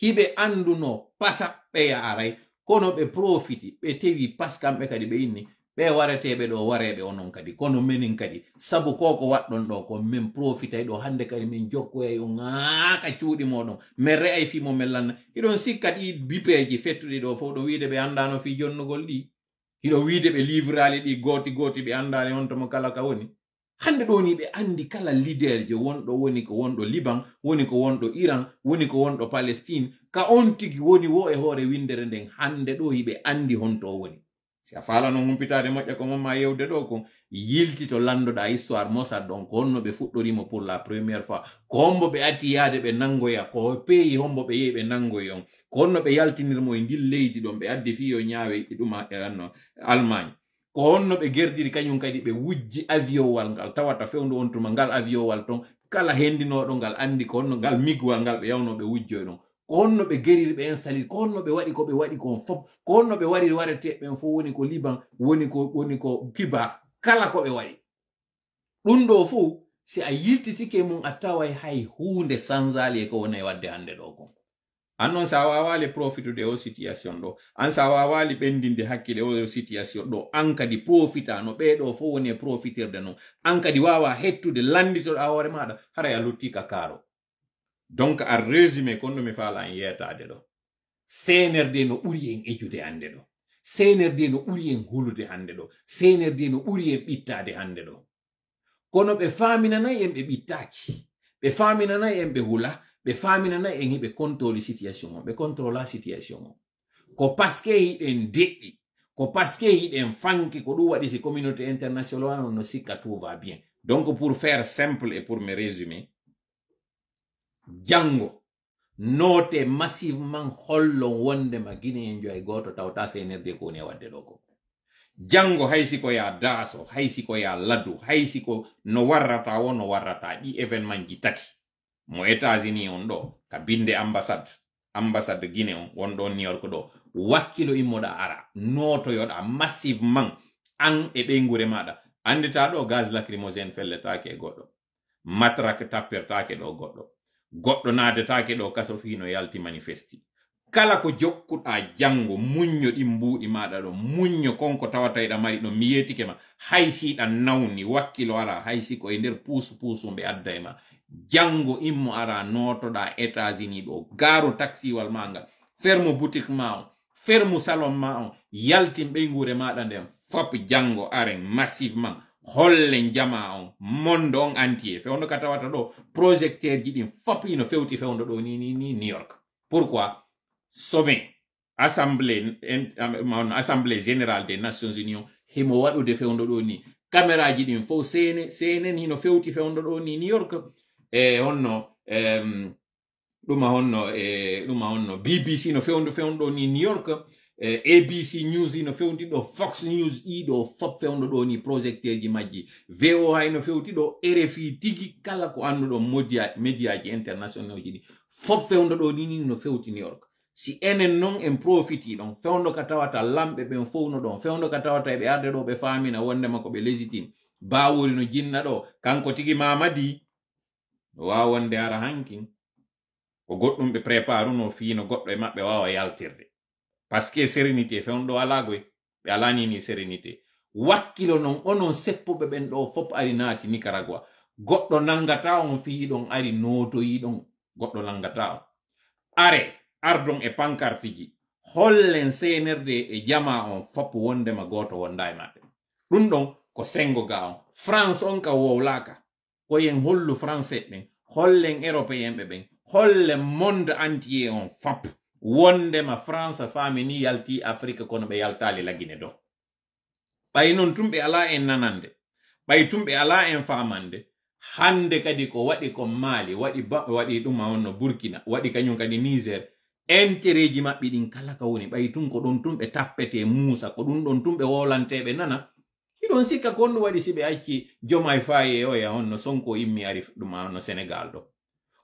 hiɓe annduno pasa ɓe yaaray kono ɓe profiti ɓe tewi pas kamɓe kadi ɓe inni ɓe wareteɓe ɗo wareɓe onon kadi kono minin kadi sabu ko ko waɗɗon ɗo ko min profitay ɗo hande kadi min jokkoyay o ŋaaka cuuɗi moɗon min re'ay fimo min lanna hiɗon sikka ɗi bipeji fettuɗi ɗo fo ɗo wiide ɓe andano fi jonnugol ɗi hiɗo wiide ɓe livrali ɗi goti goti ɓe andani on tomo kala ka woni hande ɗo ni ɓe andi kala leader je wonɗo woni ko wonɗo liban woni ko wonɗo iran woni ko wonɗo palestine ka on tigi woni wo e hoore windere nden hande ɗo hiɓe andi honto woni si a fala non humpitade moƴƴa ko ma yewde ɗo ko yilti to landoɗa histoire mosad ɗon ko honno ɓe fuɗɗorimo pour la premiére fois ko hombo ɓe atti yaade ɓe nangoya ko peyi hombo ɓe yehi ɓe nangoy on ko honno ɓe yaltinirmo e ndin leydi ɗon ɓe addi fiyo ñaawe ɗum anno allemagne ko honno ɓe gerdiri kañum kadi ɓe wujji aviowal ngal tawata fewndu on tuma ngal aviowal ton kala hendinoɗo ngal andi ko honno ngal migwal ngal ɓe yawno ɓe wujjoy ɗon ko honno ɓe geriri ɓe installiri ko honno ɓe waɗi ko ɓe waɗi kon fof ko honno ɓe warete ɓen fof woni ko liban woni ko woni ko kiba kala ko ɓe waɗi ɗum ɗo fuu si a yiltitike mum a taway hay hunde sansali e ko wonay e wadde hande ɗo kon an noon sa wawali profitude e o situation ɗo an sa wawali ɓendinde hakkille o situation ɗo an kadi profita no ɓeɗo fo woni e profitirde non an kadi wawa hettude landitoɗa hoore maɗa haray a luttika kaaro donc a résumé konno mi faala an des ɗo cnrd no ɓuri en ejude de ɗo cnrd no ɓuri en hulude de ɗo cnrd no ɓuri en ɓittaade ont do kono ɓe faaminanayi en ɓe ɓittaaki ɓe en ɓe hula ɓe en contrôle situation o ɓe situation o ko paske hiɗen de ko paske hiɗen fanki ko des waɗi si communauté international tout va bien donc pour faire simple et pour me résumer jango note massivement hollon wondema guine en joyi gooto tawta senerde ko ne wadde do ko jango hay siko ya daso hay siko ya laddu hay siko no warrata wono warrata di evenement ji tati mo états-unis on do ka binde ambassade ambassade guine on wonɗo new york do wakilo imoda ara noto yoda massivement an e be ngure mada andita do gaz felle ta ke goddo matrak tapper ta ke do goddo goɗɗo naadetake ɗo kaso fii no yalti manifesti kala ko jokkuɗa jango munyo ɗin mbuuɗi maɗa ɗo munyo konko tawata eɗa mari ɗo miyetike ma hay si nawni wakkilo ara hay si ko e nder puusu puusu adda e ma jango immo ara notoɗa états unis ɗo garu taxiwal ma ngal ferme boutique ma on fermu salon ma on yaltin ngure maɗa nden fop jango aren massivement hollen jama on mondo on entier fewndo ka tawata ɗo projecteur ji ɗin fop ino fewti fewndo ɗo ni ni ni new york pourquoi sommet assemblée um, assemblée générale des nations union himo waɗude fewndo ɗo ni caméraji ɗin fo cnn cnn hino fewti fewndo ɗo ni new york e honno um, ɗuma honno e ɗuma honno bbc no fewndo fewndo ɗo ni new york eh, abc news ino fewti ɗo fox news ɗiɗo fop fewno ɗo ni projecteur ji majji voa ino fewti ɗo rfi tigi kala ko anduɗo média ji international ji ɗi fop fewndo ni ni no fewti new york si enen non en profiti ɗon fewndo ka tawata lamɓe ɓen fowno ɗon fewndo ka tawata eɓe arde ɗo ɓe famina wondema ko ɓe lesitin bawuri no jinna ɗo kanko tigi mamadi wonde ara hankin ko goɗɗum ɓe préparuno fiino goɗɗo e maɓɓe wawa yaltirde que sérénité fewn ɗo ala goy ɓe ni sérénité wakkilo non onon seppuɓe ɓen ɗo fop ari naati nicaragua goɗɗo nangata on fiyiɗon ari don goddo nangata are ardon e pankartiji hollen senerde e jama on fop wondema goto wonda e maɓɓe ɗum ko sengo ga on france on ka wowlaka koyen hollu français ben hollen européen ɓe ɓen hollen monde entier on fop wondema france ni yalti afrique kono ɓe yaltali lagine do ɓay noon tumɓe ala en nanande ɓay tumɓe ala en famande hande kadi ko waɗi ko mali waɗi waɗi ɗuma on no burkina waɗi kañum kadi niger entereji maɓɓe ɗin kala ka woni ɓay tun ko ɗon tumɓe tappete musa ko ɗum ɗon tumɓe wolanteɓe nana hiɗon sikka ko ɗum waɗi si ɓe acci joma e faye oya on no sonko immi ari ɗuma on no sénégal ɗo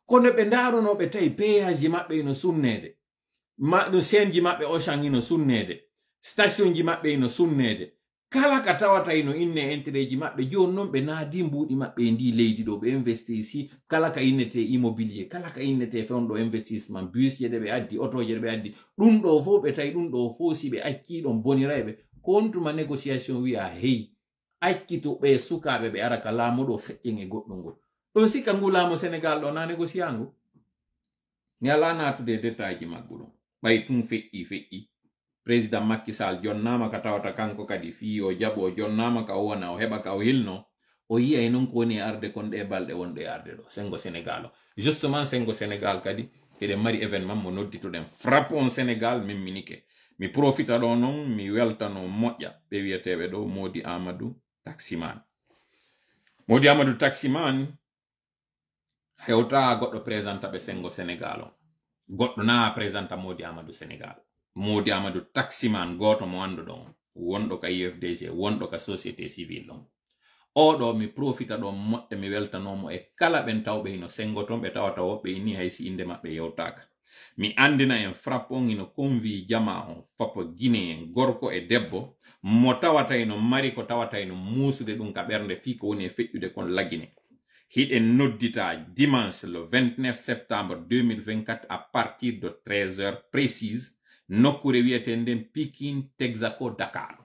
kono ɓe ndarunoɓe tawi peyaji maɓɓe no sunnede ma no senji maɓɓe ocean ino sunnede station ji maɓɓe ino sunnede kala ka tawata ino inne ji maɓɓe joni noon ɓe naadi mbuɗi maɓɓe e ndi leydi ɗo ɓe investisi kala ka innete immobilier kala ka innete fewno investissement bus busje ɗe ɓe addi auto autoje ɗe ɓe addi ɗum ɗo fo ɓe tawi ɗum ɗo fo si ɓe acciɗon bonirayɓe kontuma négociation wi'a hey accito ɓe sukaɓe ɓe ara ka laamu ɗo feƴƴen e goɗɗum ngol ɗon sikka ngu laamu sénégal ɗo na négociangu mi ala natude e dettaji maggu ɗum ɓay tun feƴƴi feƴƴi président makkisal jonnama ka tawata kanko kadi fi o jabo o jonnama ka o wona o heɓa ka o hilno o yiyay noon ko woni e arde kon ɗe balɗe wonɗo e arde ɗo sengo sénégal o justement sengo sénégal kadi eɗen mari événement mo nodditoɗen frappe on sénégal min minike mi profita ɗo noon mi weltano moƴƴa ɓe wiyeteɓe ɗo modi amadou taximan modi amadou taximan hewta goɗɗo présenta ɓe sengo sénégal on goɗɗo na présenta modi amadou sénégal modi amadou taximan goto mo andu ɗon wonɗo ka ufdg e wonɗo ka société civile ɗon oɗo mi profita ɗon moɗɗe mi weltanomo e kala ɓen tawɓe ino sengoton ɓe tawata woɓɓe ini haysi inde maɓɓe yewtaka mi andina en frappe on ino convi jama on fopo guine en gorko e debbo mo tawata ino mari ko tawata ino muusude ɗum ka ɓernde fi ko woni e feƴƴude kon lagine hiɗen noddita dimanche le 29 septembre 2024 a partir de 13 heures précise nokkure wiyete nden pikin texaco dakar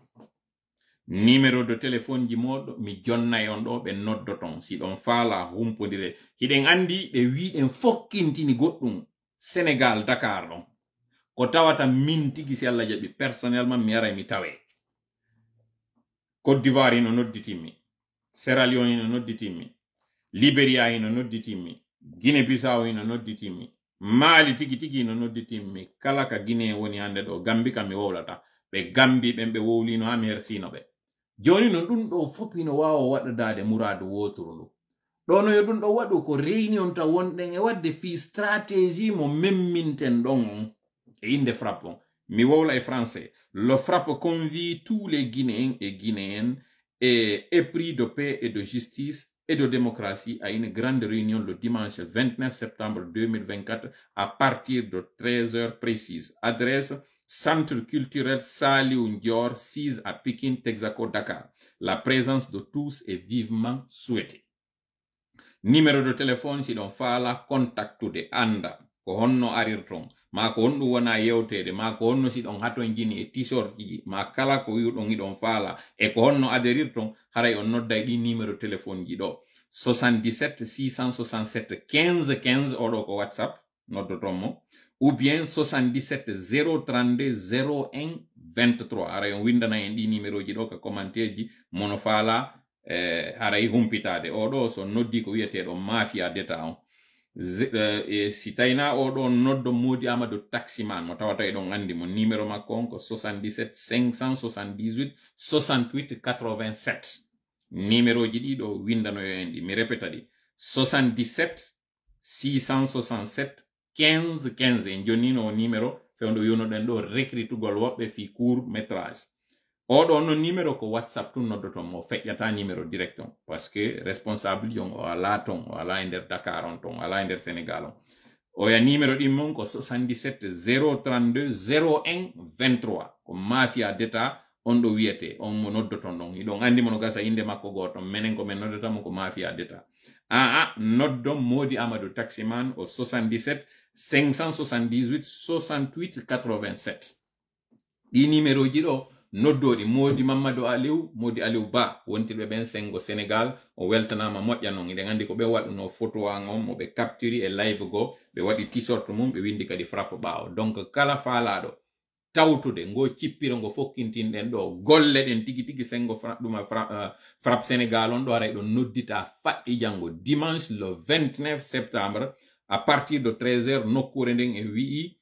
numéro de téléphone ji moɗo mi jonnay on ɗo ɓe noddoton si ɗon faala humpodire hiɗen andi ɓe wiɗen fokkintini goɗɗum sénégal dakar ɗon ko tawata min tigi si allah jaɓi personnellement mi yaray mi tawe cote d'ivoire ino nodditinmi sierra leone ino nodditinmi liberia hino nodditimmi guine bisaw ino nodditimmi maali tigi tigi ino nodditimmi kala ka guine woni hande ɗo gambi kam mi wowlata ɓe gambi ɓen ɓe wowlino ha mi hersino ɓe joni non ɗum ɗo fof ino wawa waɗodade muradu woturu ndu ɗo no yo ɗum ɗo waɗu ko reunion ta wonɗen e wadde fi stratégie mo memminten ɗon on e inde frappe on mi wowla e français le frappe convie tous les guinéens et guinéennes e épris de paix et de justice et de démocratie à une grande réunion le dimanche 29 septembre 2024 à partir de 13 h précises. Adresse Centre culturel Saliou Ndior, 6 à Pékin, Texaco, Dakar. La présence de tous est vivement souhaitée. Numéro de téléphone si fait la contacte de anda ko honno arirton ma ko on ɗum wona yewtede ma ko honno si ɗon haton jini e tisort ji ma kala ko wiɗon iɗon faala e ko honno ton haray on nodda e ɗi numéro téléphone ji ɗo 77 667 15 15 oɗo ko whatsapp noddoton mo ou bien 77 032 01 23 haray on windana en ɗi numéro ji ɗo ka commentaire ji mono faala eh, haray humpitade oɗo so noddi ko wiyeteɗo mafia deta on Eh, e si tawina oɗon noddo modi amadou taximan mo tawata eɗon andi mo numéro makko on ko 77 578 68 87 numéro ji ɗo windanoyo en ɗi mi répéta ɗi 77 667 15 15 en jonnino o numéro fewndo yonoɗen ɗo recritugol woɓɓe fi court métrage oɗo no numéro ko whatsapp tun noddoton mo feƴƴata numéro direct on par ce que responsable on o ala ton o ala e nder dakar on ton o ala e nder sénégal on oya numéro ɗin mon ko 77 032 01 23 ko mafia d'état on ɗo wiyete on mo noddoton ɗon iɗon andi mono gasa inde makko goton menen ko men noddotamo ko mafia d'état aa noddon modi amadou taximan o 77 578 68 87 ɗi numéro ji ɗo noddori modi mamadou aliou modi aliou ba wontiɓe ben sengo senegal o weltanama moƴƴa non eɗen andi ko ɓe waɗuno photo on mo be capturi e live go ɓe t-shirt mum ɓe windi kadi frappe ɓaawo donc kala faalaɗo tawtude ngo cippiro ngo fokkintinɗen ɗo golle ɗen tigi tigi sengo ɗuma eh, eh, frappe senegal on ɗo aray ɗo noddita faɗɗi jango dimanche le 29 septembre a partir de 13 heures nokkure nden e wi'i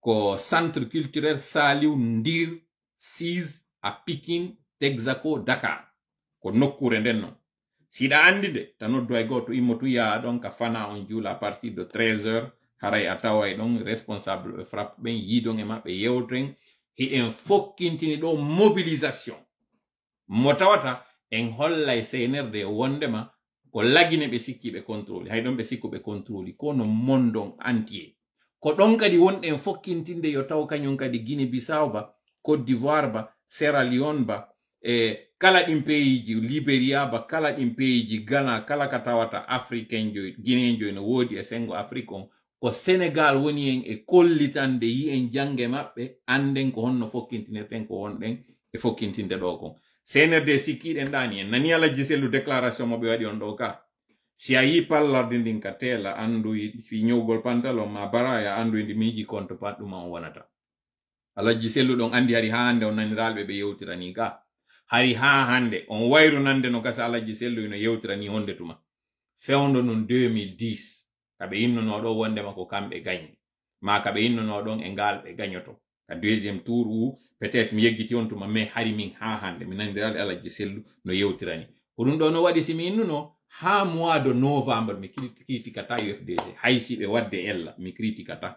ko centre culturel saliw ndir sees a pikin texaco dakar ko nokkure nden non siɗa andi de do noddu hay goto immotu yaha ɗon ka fana on juula a partir de 13 heures haray a tawa e ɗon responsable ɓe frappe ɓen yidon e maɓɓe yewtren hiɗen fokkintini ɗo mobilisation mo tawata en hollay senerde wondema ko lagine ɓe sikki ɓe contrôle hay ɗon ɓe sikku ɓe ko no mondon antier ko ɗon kadi wonɗen fokkintinde yo taw kañum kadi guine bisawba cote d'ivoire ba sierra leone ba e kala ɗin peyiji libéria ba kala ɗin peyiji gana kala ka tawata africain joy guinéen joy no woodi e sengo afrique on ko sénégal woni en e kollitande yi en jange maɓɓe anden ko honno fokkintinirten ko wonɗen e fokkintinde ɗo kon cnrd sikkiɗen ɗani en nani ala sellu déclaration mo ɓe waɗi on ɗo ka si a yi pallarde ndin ka tela andu fi ñowgol pantalon ma baraya andu ndi miiji compte pat ɗuma on wonata alhaji sellu ɗon andi hari hande on naniralɓe ɓe yewtira ni ga hari ha hande on wayru nande no gasa alhaji sellu ino yewtira ni honde tuma feondo non 2010 inno no do wonde mako kambe gañi ma kabe inno no don e gal be gañoto ka deuxième tour ou peut être mi yeggiti on tuma me hari min ha hande mi Allah ji sellu no yewtirani ko ɗum do no wadi simi innuno ha mois de novembre mi critikata ufdg hay si ɓe wadde ella mi critikata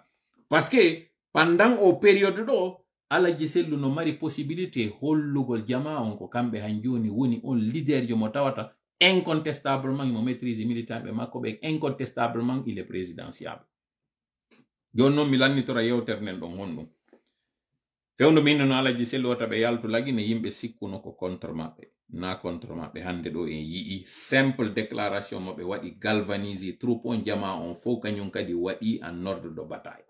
parce que pandan o periode ɗo alaji sellu no mari possibilité hollugol jama on ko kamɓe han joni woni on liderjo mo tawata incontestablement mo maitrise militaɓe makko ɓe incontestablement il est présidentiable joni noon mi lannitora yewtere nden ɗon honɗum fewdo min no alaji sellu wata ɓe yaltu lagi ne yimɓe sikkuno ko contre maɓɓe na contre maɓɓe hande ɗo en yi'i simple déclaration mo ɓe waɗi galvanise troupe on jama on fo kañum kadi waɗi en ordre de bataille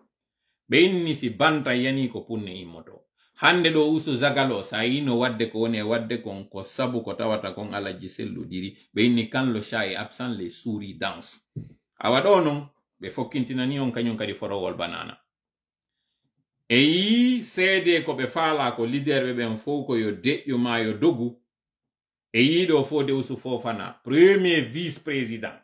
ɓe inni si banta yani ko punne immoto hande ɗo usu zagal o sa yino wadde ko woni e wadde kon ko sabu ko tawata kon alaji selludiri ɓe inni kanlo sha e absent les souris danse awa ɗo non ɓe fokkintinani on kañum kadi forowol banana e yi seede ko ɓe faala ko ɓe ɓen fo ko yo deƴƴu ma yo dogu e yiɗo fo usu fofana premier vice président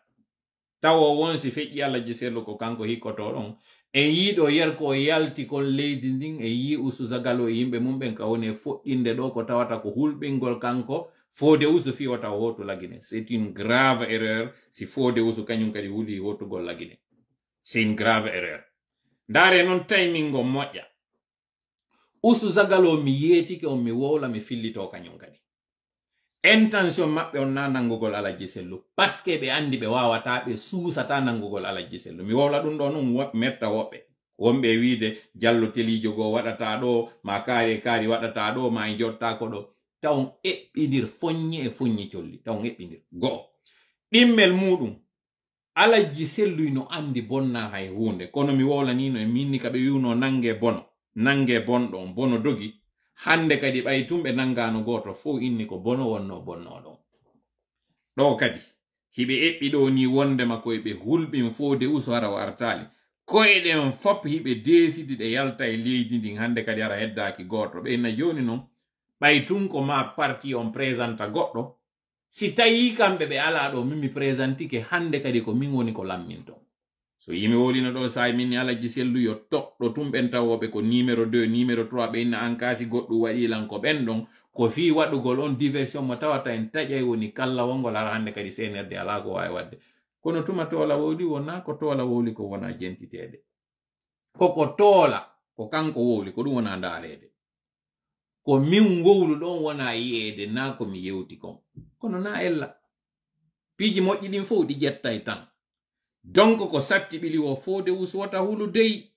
tawo won si feƴƴi alaji ko kanko hikkotoɗon e yiɗo yerko yalti kon leydi ndin e yi usu zagalo yimɓe mum ɓen ka woni e foɗɗinde ɗo ko tawata ko hulɓingol kanko fode usu fi wata hotu lagine c'est une grave erreur si fode usu kañum kadi huli hotugol lagine c'est une grave erreur ndaare noon taymingo moƴƴa usu zagalo mi yetike on mi wowla mi fillito kañum kadi intention maɓɓe on na nangugol alajji sellu que ɓe andi ɓe wawata ɓe suusata nangugol alajji sellu mi wawla ɗum ɗo non metta woɓɓe wonɓe wiide jallo telijo goo waɗata ɗo ma kaari e kaari waɗata ɗo ma e jottako ɗo tawon eɓɓidir foññe e foññe colli tawon eɓɓidir go'o ɗimmel muɗum alajji selluy no andi bonna hay hunde kono mi wowlanino e minni ka ɓe wiwno nange bono nange bonɗo bono dogi hande kadi ɓay tumɓe nangano goto fo inni ko bono wonno bonnoɗo ɗo kadi hiɓe eɓɓi ɗo ni wondema koye ɓe hulɓin fo de uso hara o artali koyeɗen fop hiɓe desidi ɗe yalta e leydi ndin hande kadi hara heddaki goto na joni non ɓay tum ko ma parti on présenta goɗɗo si tawi kamɓe ɓe ala ɗo min mi présentike hande kadi ko min woni ko lamminton so yimi wolino ɗo sayi min alaji selluyo toɗɗo tum ɓen tawoɓe ko numéro 2 numéro 3 ɓe inna an kasi goɗɗum waɗilan ko ɓen ɗon ko fi waɗugol on diversion mo tawata en taƴay woni kallawolngol ara hannde kadi senerde ala ko wawi wadde kono tuma toola wowli wona ko toola wowli ko wona jentiteɗe koko toola ko kanko wowli ko ɗum wona ndarede ko min ngowlu ɗon wona yi'eede na ko mi yewti kon kono na ella piiji moƴƴi ɗin fof ɗi jettay tan donc ko satti ɓili o fo dewus wota hulu deyi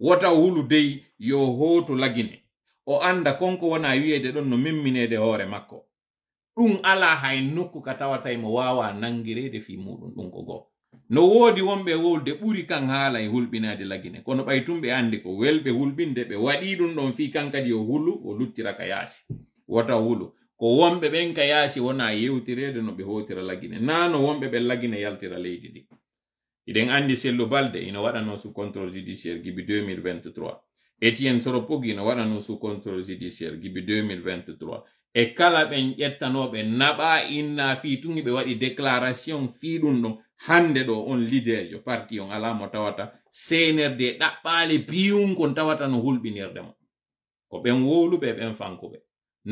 wota hulu deyi yo hooto lagine o anda konko wona wi'ede ɗon no memminede hoore makko ɗum ala hay nokku ka tawatay mo wawa nangirede fi muɗum ɗum ko go no woodi wonɓe wolde ɓuri kan haala e hulɓinade lagine kono ɓay tum ɓe andi ko welɓe hulɓinde ɓe waɗi ɗum ɗon fi kan kadi o hulu o luttira ka yaasi wota hulu ko wonɓe ɓen ka yaasi wona yewtirede no ɓe hotira lagine na no wonɓe ɓen lagine yaltira leydi ndi eɗen andi sello balde ina waɗano sous contrôle judiciaire gibi 2023 etienne soropog ina waɗano sous contrôle judiciaire gibi 2023 e kala ɓen ƴettanoɓe naɓa inna fii tun ɓe waɗi déclaration fii ɗum ɗo hande ɗo on liderjo parti on ala mo tawata senerde e ɗaɓɓaali kon tawata no hulɓinirde mo ko ɓen wowluɓe ɓen fankuɓe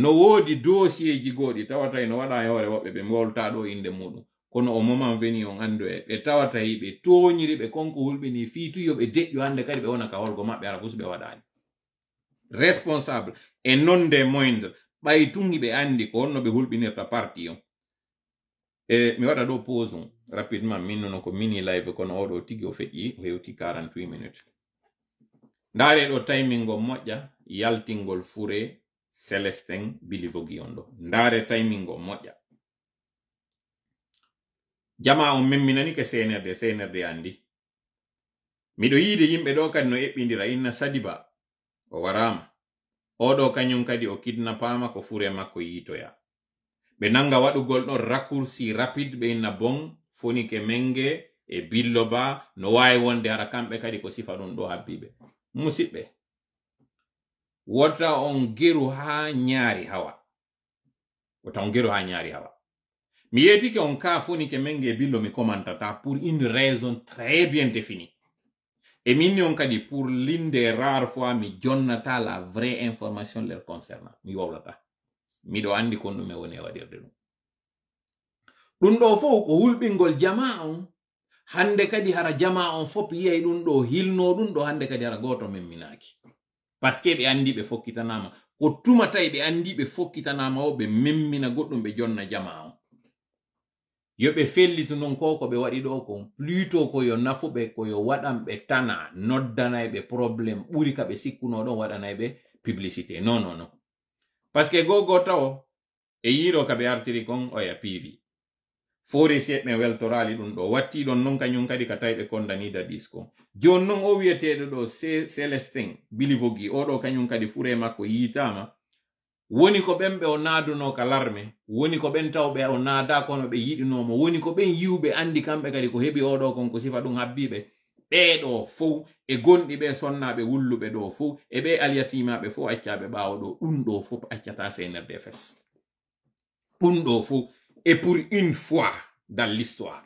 no woodi dosieji gooɗi tawata ino waɗa yoore woɓɓe ɓe wolta ɗo inde muɗum kono o moment veni on anndu e ɓe tawata hi ɓe toñiri ɓe konko hulɓini fii tu ɓe deƴƴo hannde kadi ɓe wona ka horgo maɓɓe ara fuu ɓe responsable e nonde moindre ɓay tungi ɓe andi ko honno ɓe hulɓinirta parti on e mi waɗa ɗo pose on rapidement min nono ko mini live kono oɗo tigi o feƴƴi o hewti 48 minutes ndaare ɗo timingol moƴƴa yaltingol fure celestin bilivogi on ɗo ndaare timingol moƴƴa jama on memminani ke senerde senerde andi miɗo yiide yimɓe ɗo kadi no eɓɓindira inna sadiba o warama oɗo kañum kadi o kidnapama ko fure makko yiitoya ɓe nanga waɗugol ɗon raccourci rapide ɓe inna bon foni ke menge e billo ba no wawi wonde hara kamɓe kadi ko sifa ɗum ɗo habbiɓe musidɓe wota on geru ha nyari hawa wota on geru ha nyari hawa mi yeeti ke on kaa foni ke men nge e billo mi komantata pour une raison très bien définie e minni on kadi pour l'une des rares fois mi jonnata la vraie information leur concernant mi wowlata miɗo andi kon ɗume woni e waɗirde ɗum ɗum ɗo fo ko hulɓingol jama on hande kadi hara jama on fof yiyay ɗum ɗo hilno ɗum ɗo hande kadi hara goto min minaki que ɓe andi ɓe fokkitanama ko tumatai ɓe andi ɓe fokkitanama o ɓe memmina goɗɗum ɓe jonna jama on yoɓe fellitunonko ko ɓe waɗi ɗo kon pluto ko yo nafu ɓe ko yo waɗan tana noddanayɓe ɓe probléme ɓuri ka ɓe sikkuno ɗon waɗanay publicité non non non paske gogo o e yiɗo ka ɓe artiri kon oya piivi foresi eɓɓe weltorali ɗum ɗo watti ɗon non kañum kadi ka tawi ɓe kondanida diskon jon non o wiyeteɗo ɗo celestin bilivogi oɗo kañum kadi fure makko yitama woni ko ɓen ɓe o naaduno ka larme woni ko ɓen taw ɓe o naada kono ɓe yiɗinomo woni ko ɓen yiwɓe andi kamɓe kadi ko heɓi oɗo kon ko sifa ɗum habbiɓe ɓeɗo fow e gonɗi ɓe sonnaɓe wulluɓe ɗo fow e ɓe alyatimaɓe fo accaɓe ɓawo ɗo ɗum ɗo fo accata senerde fes ɗum ɗo fo e pour une fois dans l'histoire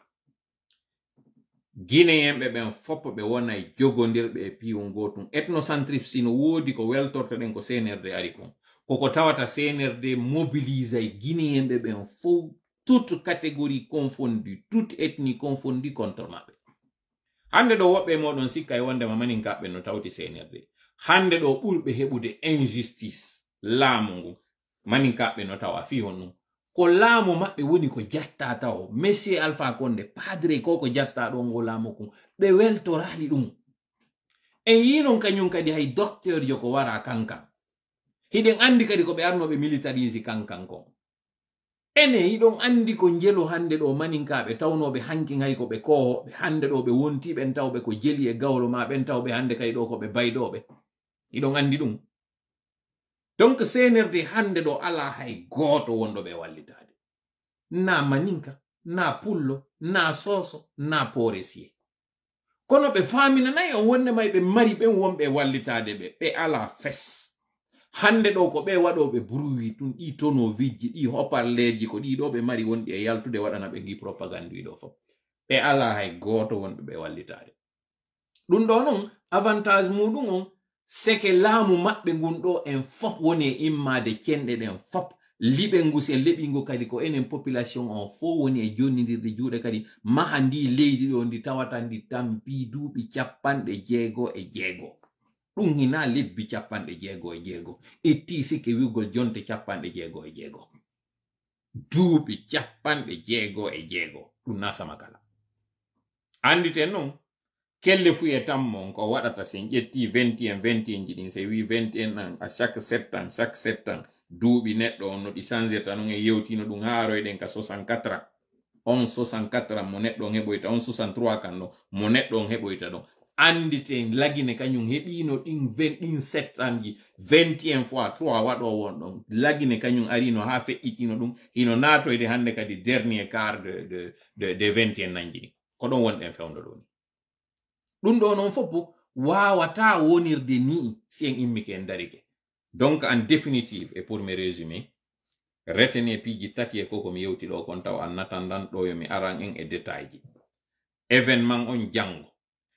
guineyenɓe ɓen foppo ɓe wonay jogodirɓe e piiwu gotum etnocentrips no woodi ko weltorto ɗen ko senerde ari kon koko tawata cnrd mobilise guinéenɓe ɓen fof toute catégorie confondu toute ethnie confondu contre maɓɓe hande ɗo woɓɓe moɗon sikka e wondema manin kaɓɓe no tawti cnrd hande ɗo ɓurɓe heɓude injustice laamu ngu manin kaɓɓe no tawa fi hon ɗum ko laamu maɓɓe woni ko jatta taw monsieur alpha konde padre ko ko jatta ɗo ngo laamu kon ɓe weltorali ɗum en yinon kañum kadi hay docteur jo ko wara kankan hiɗen andi kadi ko ɓe arnoɓe militarisi kankan ene hiɗon andi ko njelo hande ɗo maninkaɓe tawnoɓe hankin hay ko ɓe kohoɓe hande ɗo ɓe ɓen tawɓe ko jeli e gawlo ma ɓen tawɓe hande kadi ɗo ko ɓe baydoɓe hiɗon andi ɗum donc senerde hande ɗo ala hay goto wonɗo ɓe wallitade na maninka na pullo na soso na poresie kono ɓe faminanayi on wonde may ɓe mari ɓen wonɓe wallitade ɓe ɓe ala fes hande ɗo ko ɓe waɗoɓe bruwi ɗum ɗi tonovijji ɗi hoparleji ko ɗi ɓe mari wondi e yaltude waɗana ɓe gi propagande ɗiɗo fof ɓe ala hay goto wonɓe ɓe wallitare ɗum ɗo non avantage muɗum on seke laamu maɓɓe ngunɗo en fop woni e immade cenɗe ɗen fop liɓe ngus e leɓingo kadi ko enen population on fo woni e jonnidirde juuɗe kadi maha ndi leydi ɗo ndi tawata ndi tampi duuɓi capanɗe jeego e jeego ɗum hina lebbi capanɗe jeego e jeego etti sike wigol jonte capanɗe jeego e jeego duuɓi capanɗe jeego e jeego ɗum e na sama kala anditen non kelle fu e tan mon ko waɗata sen ƴetti 20 en venti en jiɗin se wi venti en an a chaque sept an chaque sept an duuɓi neɗɗo on no ɗi changirta non e yewtino ɗum haaroyɗen ka 64 on 64 mo neɗɗo on heɓoyta on 63 kan ɗo mo neɗɗo on heɓoyta ɗon anditen lagine kañum heɓino ɗin ɗin settanji 21 fois trois waɗo won ɗon lagine kañum arino ha feƴƴitino ɗum hino natoyde hande kadi dernier quart de, de, de, de 21 nanji ɗi ko ɗon wonɗen fewdo ɗo ni ɗum ɗo noon fof bo wawata wonirde ni si en immike en darike donc en définitive et pour me résumé retene piiji tati e koko mi yewti ɗo kon taw annatan tan ɗo yomi aran en e détail ji événement on jango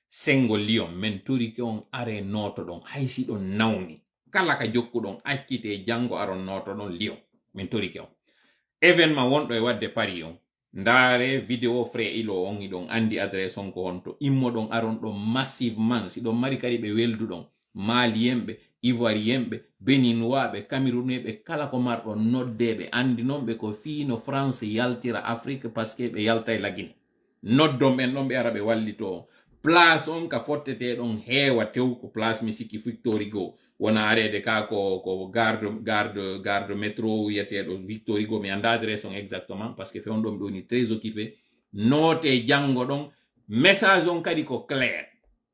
sengol liyom min torike on are noto don haisi don nauni kala ka jokku don accite jango aro noto don liyom min torike on even ma wonɗo e wadde pari on ndaare vidéo frais ilo on don andi adresse on ko honto immo don aron don massive man si don mari kari be weldu don mali yenɓe ivoire yenɓe beninoiɓe camerouneɓe kala ko marɗon noddeɓe andinonɓe ko fiino france yaltira afrique parce que ɓe yalta e lagine noddon ɓen ɗon ɓe ara ɓe wallito on place on ka fottete ɗon heewa tew ko place mi sikki victorigo wona arede ka ko ko garde garde garde métro wiyeteɗo victorigo mi anda adresse on exactement par ce que fewn ɗom ɗoni très occupé note jango ɗon message on kadi ko clair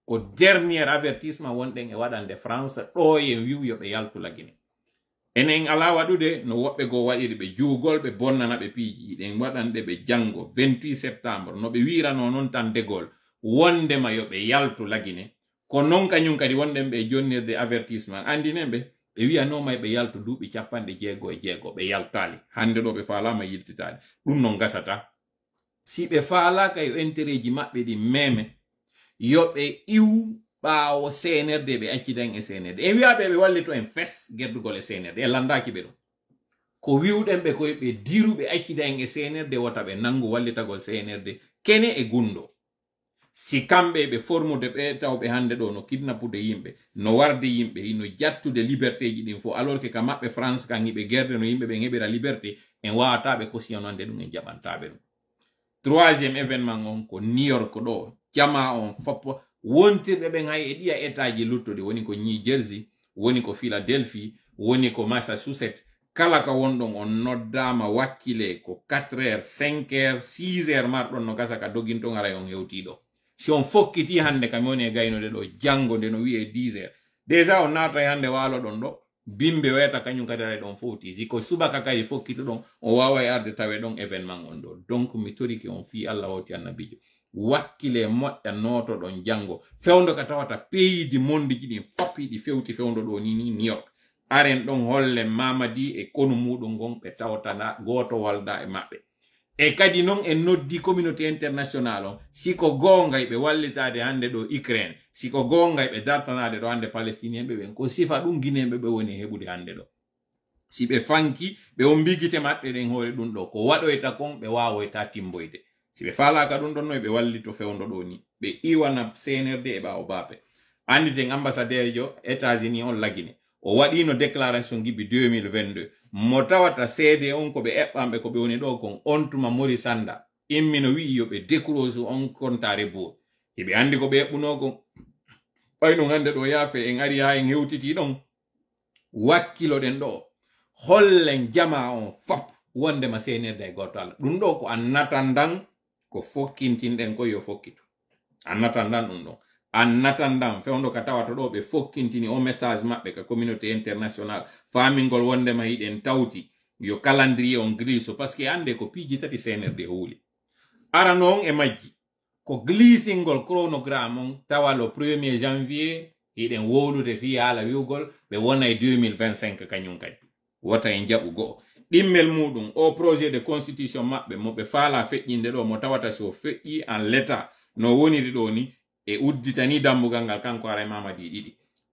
ko dernier avertissement wonɗen e waɗande france ɗo en wiw yo ɓe yaltulagine enen ala waɗude no woɓɓe go waɗiri ɓe juugol ɓe bonnana ɓe piiji ɗen waɗanɗe ɓe jango 28 septembre no ɓe wirano noon tan degol wondema yo ɓe yaltu lagine ko non kañum kadi wonɗen ɓe jonnirde avertissement andinen ɓe ɓe wiyanomay ɓe yaltu duuɓi capanɗe jeego e jeego ɓe yaltali hande ɗo ɓe falama yiltitade ɗum non gasata si ɓe falaka yo entereji maɓɓe ɗi meme yo ɓe iw ɓaawo cnrd ɓe accitan e cnrd e wiyaɓe ɓe wallito en fes gerdugol e cnrd e landaki ɓe ɗum ko wiwɗen ɓe koye ɓe diruɓe accitan e cnrd wota ɓe nangu wallitagol cnrd kene e gundo si kamɓe ɓe formude ɓe tawɓe hannde ɗo no kidnapude yimɓe no warde yimɓe no jattude liberté ji ɗin fof alors que ka maɓɓe france kan hiɓe guerde no yimɓe ɓe heɓira liberté en wawataɓe kosiyonande ɗum en jaɓantaɓe ɗum troisiéme événement on ko new york ɗo jama on fop wontirɓe ɓen hay e ɗiya état ji e luttuɗi woni ko new jersey woni ko philadelphie woni ko massachusetts kala ka wonɗon on noddama wakkile ko 4 heures 5 heures 6 heures marɗon no gasa ka doginton ara on hewtiɗo si on fokkiti hande kami woni e gaynode ɗo jango nde no wi'e diser déjà on naatay e hande walo ɗon ɗo bimbe weta kañum kadi aray ɗon si ko subaka kay e fokkiti ɗon on waway e arde tawe ɗon événement on ɗo donc mi toriki on fi allah hoti annabijo wakkile moƴƴa noto ɗon jango fewndo ka tawata peydi mondiji ɗin foppi ɗi fewti fewndo ɗo ni ni new york aren ɗon holle mamadi e konu muɗum gon ɓe tawtana goto walda e maɓɓe e kadi non en noddi communauté international on siko gonga ɓe wallitade hande ɗo ukraine siko gonga ɓe dartanade ɗo hande palestinenɓe ɓen ko sifa ɗum guinenɓe ɓe woni heɓude hande ɗo si ɓe fanki ɓe ombigite maɓɓe ɗen hoore ɗum ɗo ko waɗoyta kon ɓe wawoyta timboyde si ɓe falaka ɗum ɗon noy ɓe wallito fewndo ɗo ni ɓe iwana senerde e ɓawo bape anditen ambassadeur jo états unis on lagine o no déclaration gibi 2022 mo tawata seede on ko ɓe eɓɓanɓe ko ɓe woni ɗo kon on tuma mori sanda immino wi'i yo ɓe décrose on kontare boo eɓe andi ko ɓe eɓɓuno kon ɓayno hande ɗo yaafe en ari ha en hewtiti ɗon wakkiloɗen ɗo hollen jama on fop wondema senirde e goto allah ɗum ɗo ko annatan dan ko fokkintinɗen ko yo fokkito annatan ndan ɗum ɗon annatan ɗan fewdo ka tawata ɗo ɓe fokkintini o message maɓɓe ka communauté international famingol wondema hiɗen tawti yo calendrier on gliso que ande ko piiji tati senerde e huuli ara noon e majji ko glisingol chronogramme on tawa lo 1er janvier hiɗen wowlude fi haala wiwgol ɓe wona e 2025 kañum kadi wota en jaɓu go'o ɗimmel muɗum o projet de constitution maɓɓe mo ɓe faala feƴƴinde ɗo mo tawata so feƴƴi en leta no woniri ɗo ni e udditani dammugal ngal kanko ara mama mamadi e ɗiɗi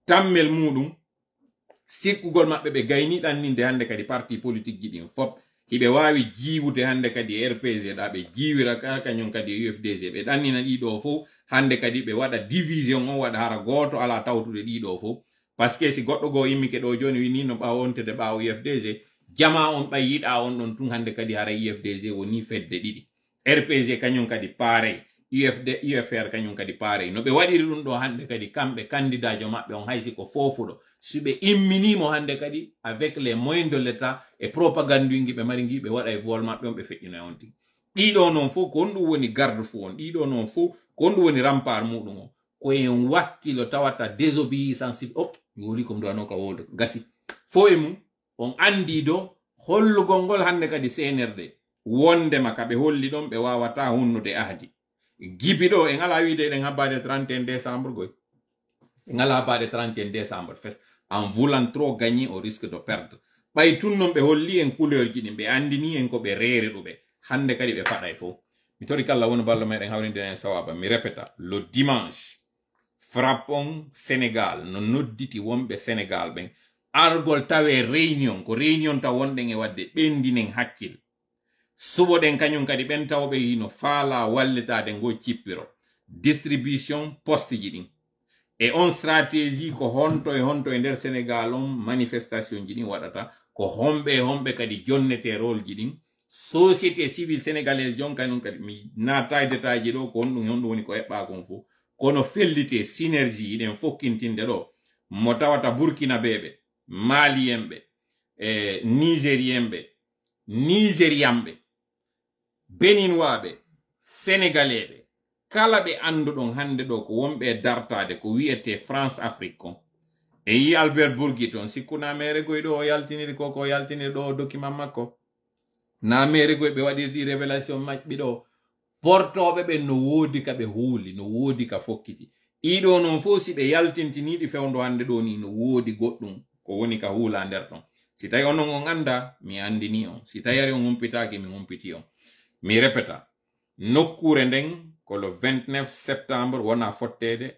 tammel muɗum sikkugol maɓɓe ɓe gayniɗan ni nde hannde kadi parti politique ji ɗin fop hiɓe wawi jiwude hannde kadi e rpg ɗa ɓe jiwira kañum kadi e ufdg ɓe ɗannina ɗiɗo fof hande kadi ɓe waɗa division on waɗa hara goto ala tawtude ɗiɗo fof par ce que si goɗɗo goo immike ɗo joni wini no ɓawa wontede ɓawa ufdg jama on ɓay yiɗa on ɗon tun hande kadi hara ufdg woni fedde ɗiɗi rpg kañum kadi paarey ufd e ufr e kañum kadi pare no ɓe waɗiri dum do hande kadi kamɓe candidajo maɓɓe on haysi ko foofuɗo sube imminimo hande kadi avec les moyens de l' état e propagande ngi be mari ngi be waɗa e vol maɓɓe on ɓe feƴƴina e on tigi ɗiɗo non fo ko ndu woni garde fo on ɗiɗo non fo ko ndu woni rampart mudum ko en wakkilo tawata désobéissance civi o mi woli kom ka wowdo gasi fo e mum on andi do hollugol ngol hannde kadi cnrd wonde makabe ɓe holli don ɓe wawata hunnude ahdi gibiɗo en ala wiide eɗen habbade 31 décembre goy en ala habbade 31 décembre fes en voulant trop gagner au risque de perdre ɓay tun noon ɓe holli en couleur ji ɗin ɓe andini en ko ɓe reere ɗuɓe hande kadi ɓe faɗay fo mi tori kalla woni ballo meɗen hawrindina en sawaba mi repeta le dimanche frappon sénégal no nodditi wonɓe sénégal ɓen argol tawe réunion ko réunion taw wonɗen e wadde ɓendinen hakkil suɓoɗen kañum kadi ɓen tawɓe hino faala wallitade ngo cippiro distribution poste ji ɗin e on stratégie ko honto e honto e nder sénégal on manifestation ji ɗin waɗata ko homɓe e homɓe kadi jonnete rôle ji ɗin société civil sénégalaise jon kañum kadi mi naata detaji ɗo ko honɗum honɗum woni ko heɓɓa kon fof kono fellite synergie iɗen fokkintinde ɗo mo tawata burkina beɓe mali en e eh, nigérien beninwaaɓe senegaleɓe kala ɓe anduɗon hande ɗo ko wonɓe dartade ko wi'ete france afrique kon e yi albert bourgui toon sikkuna méregoy ɗo o yaltiniri koko yaltiniri ɗo o document makko na méregoy ɓe waɗir ɗi révélation maɓɓi ɗo portoɓe ɓen no woodi ka ɓe huuli no woodi ka fokkiti ɗiɗo noon fo si ɓe yaltintiniɗi fewdo hande ɗo ni no woodi goɗɗum ko woni ka huula nder ɗon si tawi onon on anda mi andini on si tawi ari on humpitaki mi humpiti on mi repeta Nous nden ko le 29 septembre wona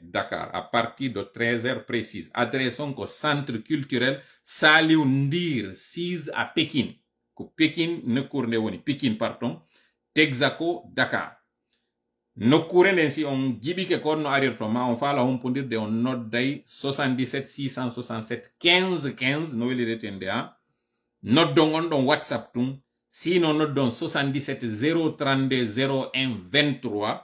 dakar à partir de 13 h précise adresse on centre culturel Saliu ndir 6 à pékin ko pékin nokkure nde woni pékin pardon texaco dakar nokkure nden si on jiɓike ko no arirto ma on faala de on nodday 77 667 15 15 no welireten nde ha ah. noddon on don whatsapp sinon noddon 77 032 01 23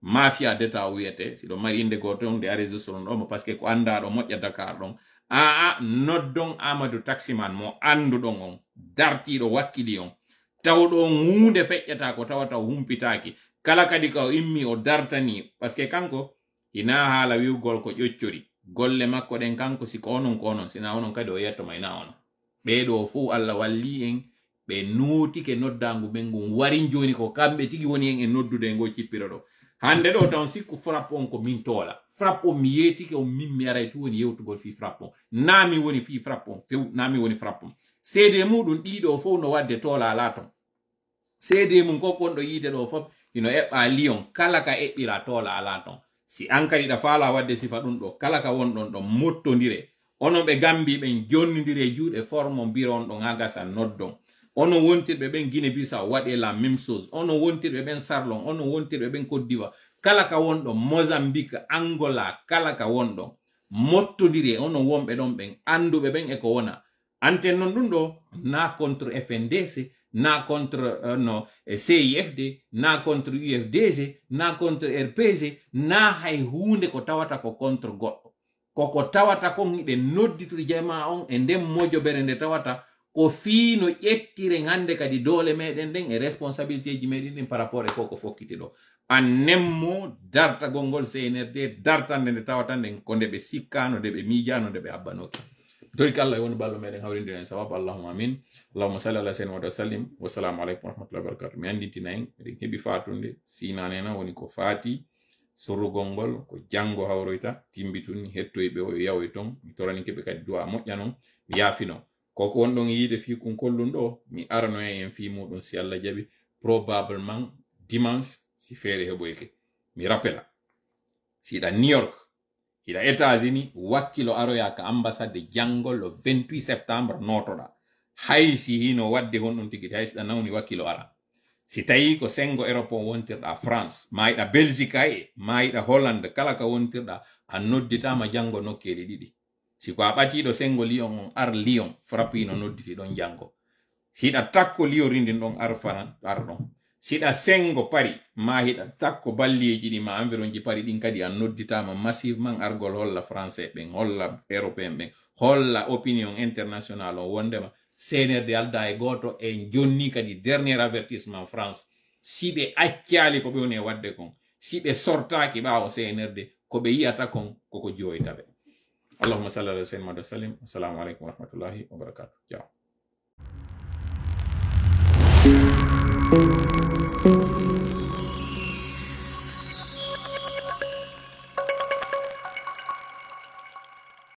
mafia deta wiyete siɗo mari inde goto on de a registreno ɗomo par ce que ko andaɗo moƴƴa dakar ɗon aa noddon amadou taximan mo anduɗon on dartiɗo wakkili on tawɗo on hunde feƴƴata ko tawata humpitaki kala kadi ka o immi o dartani par ce que kanko ina haala wiwgol ko ƴoccori golle makko ɗen kanko siko onon ko onon sina onon kadi o yettoma ina onon ɓeɗo fu allah walli en ɓe nuutike noddangu ɓen ngun warin joni ko kamɓe tigi woni hen e noddude e ngo cippira ɗo hande ɗo tan sikku frappe on ko min toola frappe on mi yeetike on min mi aray tu woni yewtugol fi frappe on na woni fi frappe on few na woni frappe on seede muɗum ɗiɗo fof no wadde toola ala ton seede mum ko konɗo yiide ɗo fof ino eɓɓa lion kala ka eɓɓira toola ala ton si an ka yiɗa faala wadde sifa ɗum ɗo kala ka wonɗon ɗon mottodire onon ɓe gambi ɓen jonnidiri e juuɗe forme on mbira on ɗon ha gasa noddon ono wontirɓe ɓen guine bisa waɗe la même chose ono wontirɓe ɓen sarlon ono wontirɓe ɓen côte d'ivoire kala ka wonɗon mozambique angola kala ka wonɗon mottodiri e ono wonɓe ɗon ɓen anduɓe ɓen e ko wona anten non ɗum ɗo na contre fndc na contre uh, no eh, cifd na contre ufdg na contre rpg na hay hunde ko tawata ko contre goɗɗo koko tawata kon iɗen nodditori jama on e nden mojobere nde tawata ko fiino ƴettiren hannde kadi doole meɗen nden e responsabilité ji meɗen ɗin par rapport e ko ko fokkiti ɗo annen mo dartagol ngol cnrd dartande nde tawatande ko nde ɓe sikkano nde ɓe miijano nde ɓe abbanoki torik allah e woni ballo meɗen hawrindira en sababu allahuma amin allahuma salli ala sen wada sallim wassalamu aleykum warahmatullahi wabarakatu mi anditina en eɗen heeɓi fatunde sinanena woni ko faati sorrugol ngol ko jango hawroyta timbitun hettoyɓe yawoy ton mi toranikeɓe kadi duwa moƴƴa non mi yaafino ko wondon yide fi kun kollun do mi arano en fi muɗum si allah jaɓi probablement dimanche si feere heɓoyke mi rappela da new york iɗa etats unis wakkilo aroya ka ambassade jango lo 28 septembre notoɗa hay si hino wadde honɗum tigiti hay siɗa nawni wakkilo ara si tawi ko sengo europe wontirɗa france mayiɗa belgique aye mayiɗa holland kala ka wontirɗa a nodditama jango nokkeli ɗiɗi siko a ɓatiɗo sengo liyon on ar liyon frappino nodditi ɗon jango hiɗa takko liyorindin ɗon ar faran ar ɗon siɗa sengo pari ma hiɗa takko balliyeji ɗi ma environ ji pari ɗin kadi an nodditama massivement argol holla français ɓen holla européen ɓen holla opinion international on wondema senerde alda e goto en jonni kadi dernier avertissement france si ɓe accali ko ɓe woni e wadde kon si sortaki ɓawo cnrd ko ɓe yiyata kon koko joyita Allahumma salli ala sayyidina Muhammad sallim. Assalamualaikum warahmatullahi wabarakatuh. Ciao. Thank you.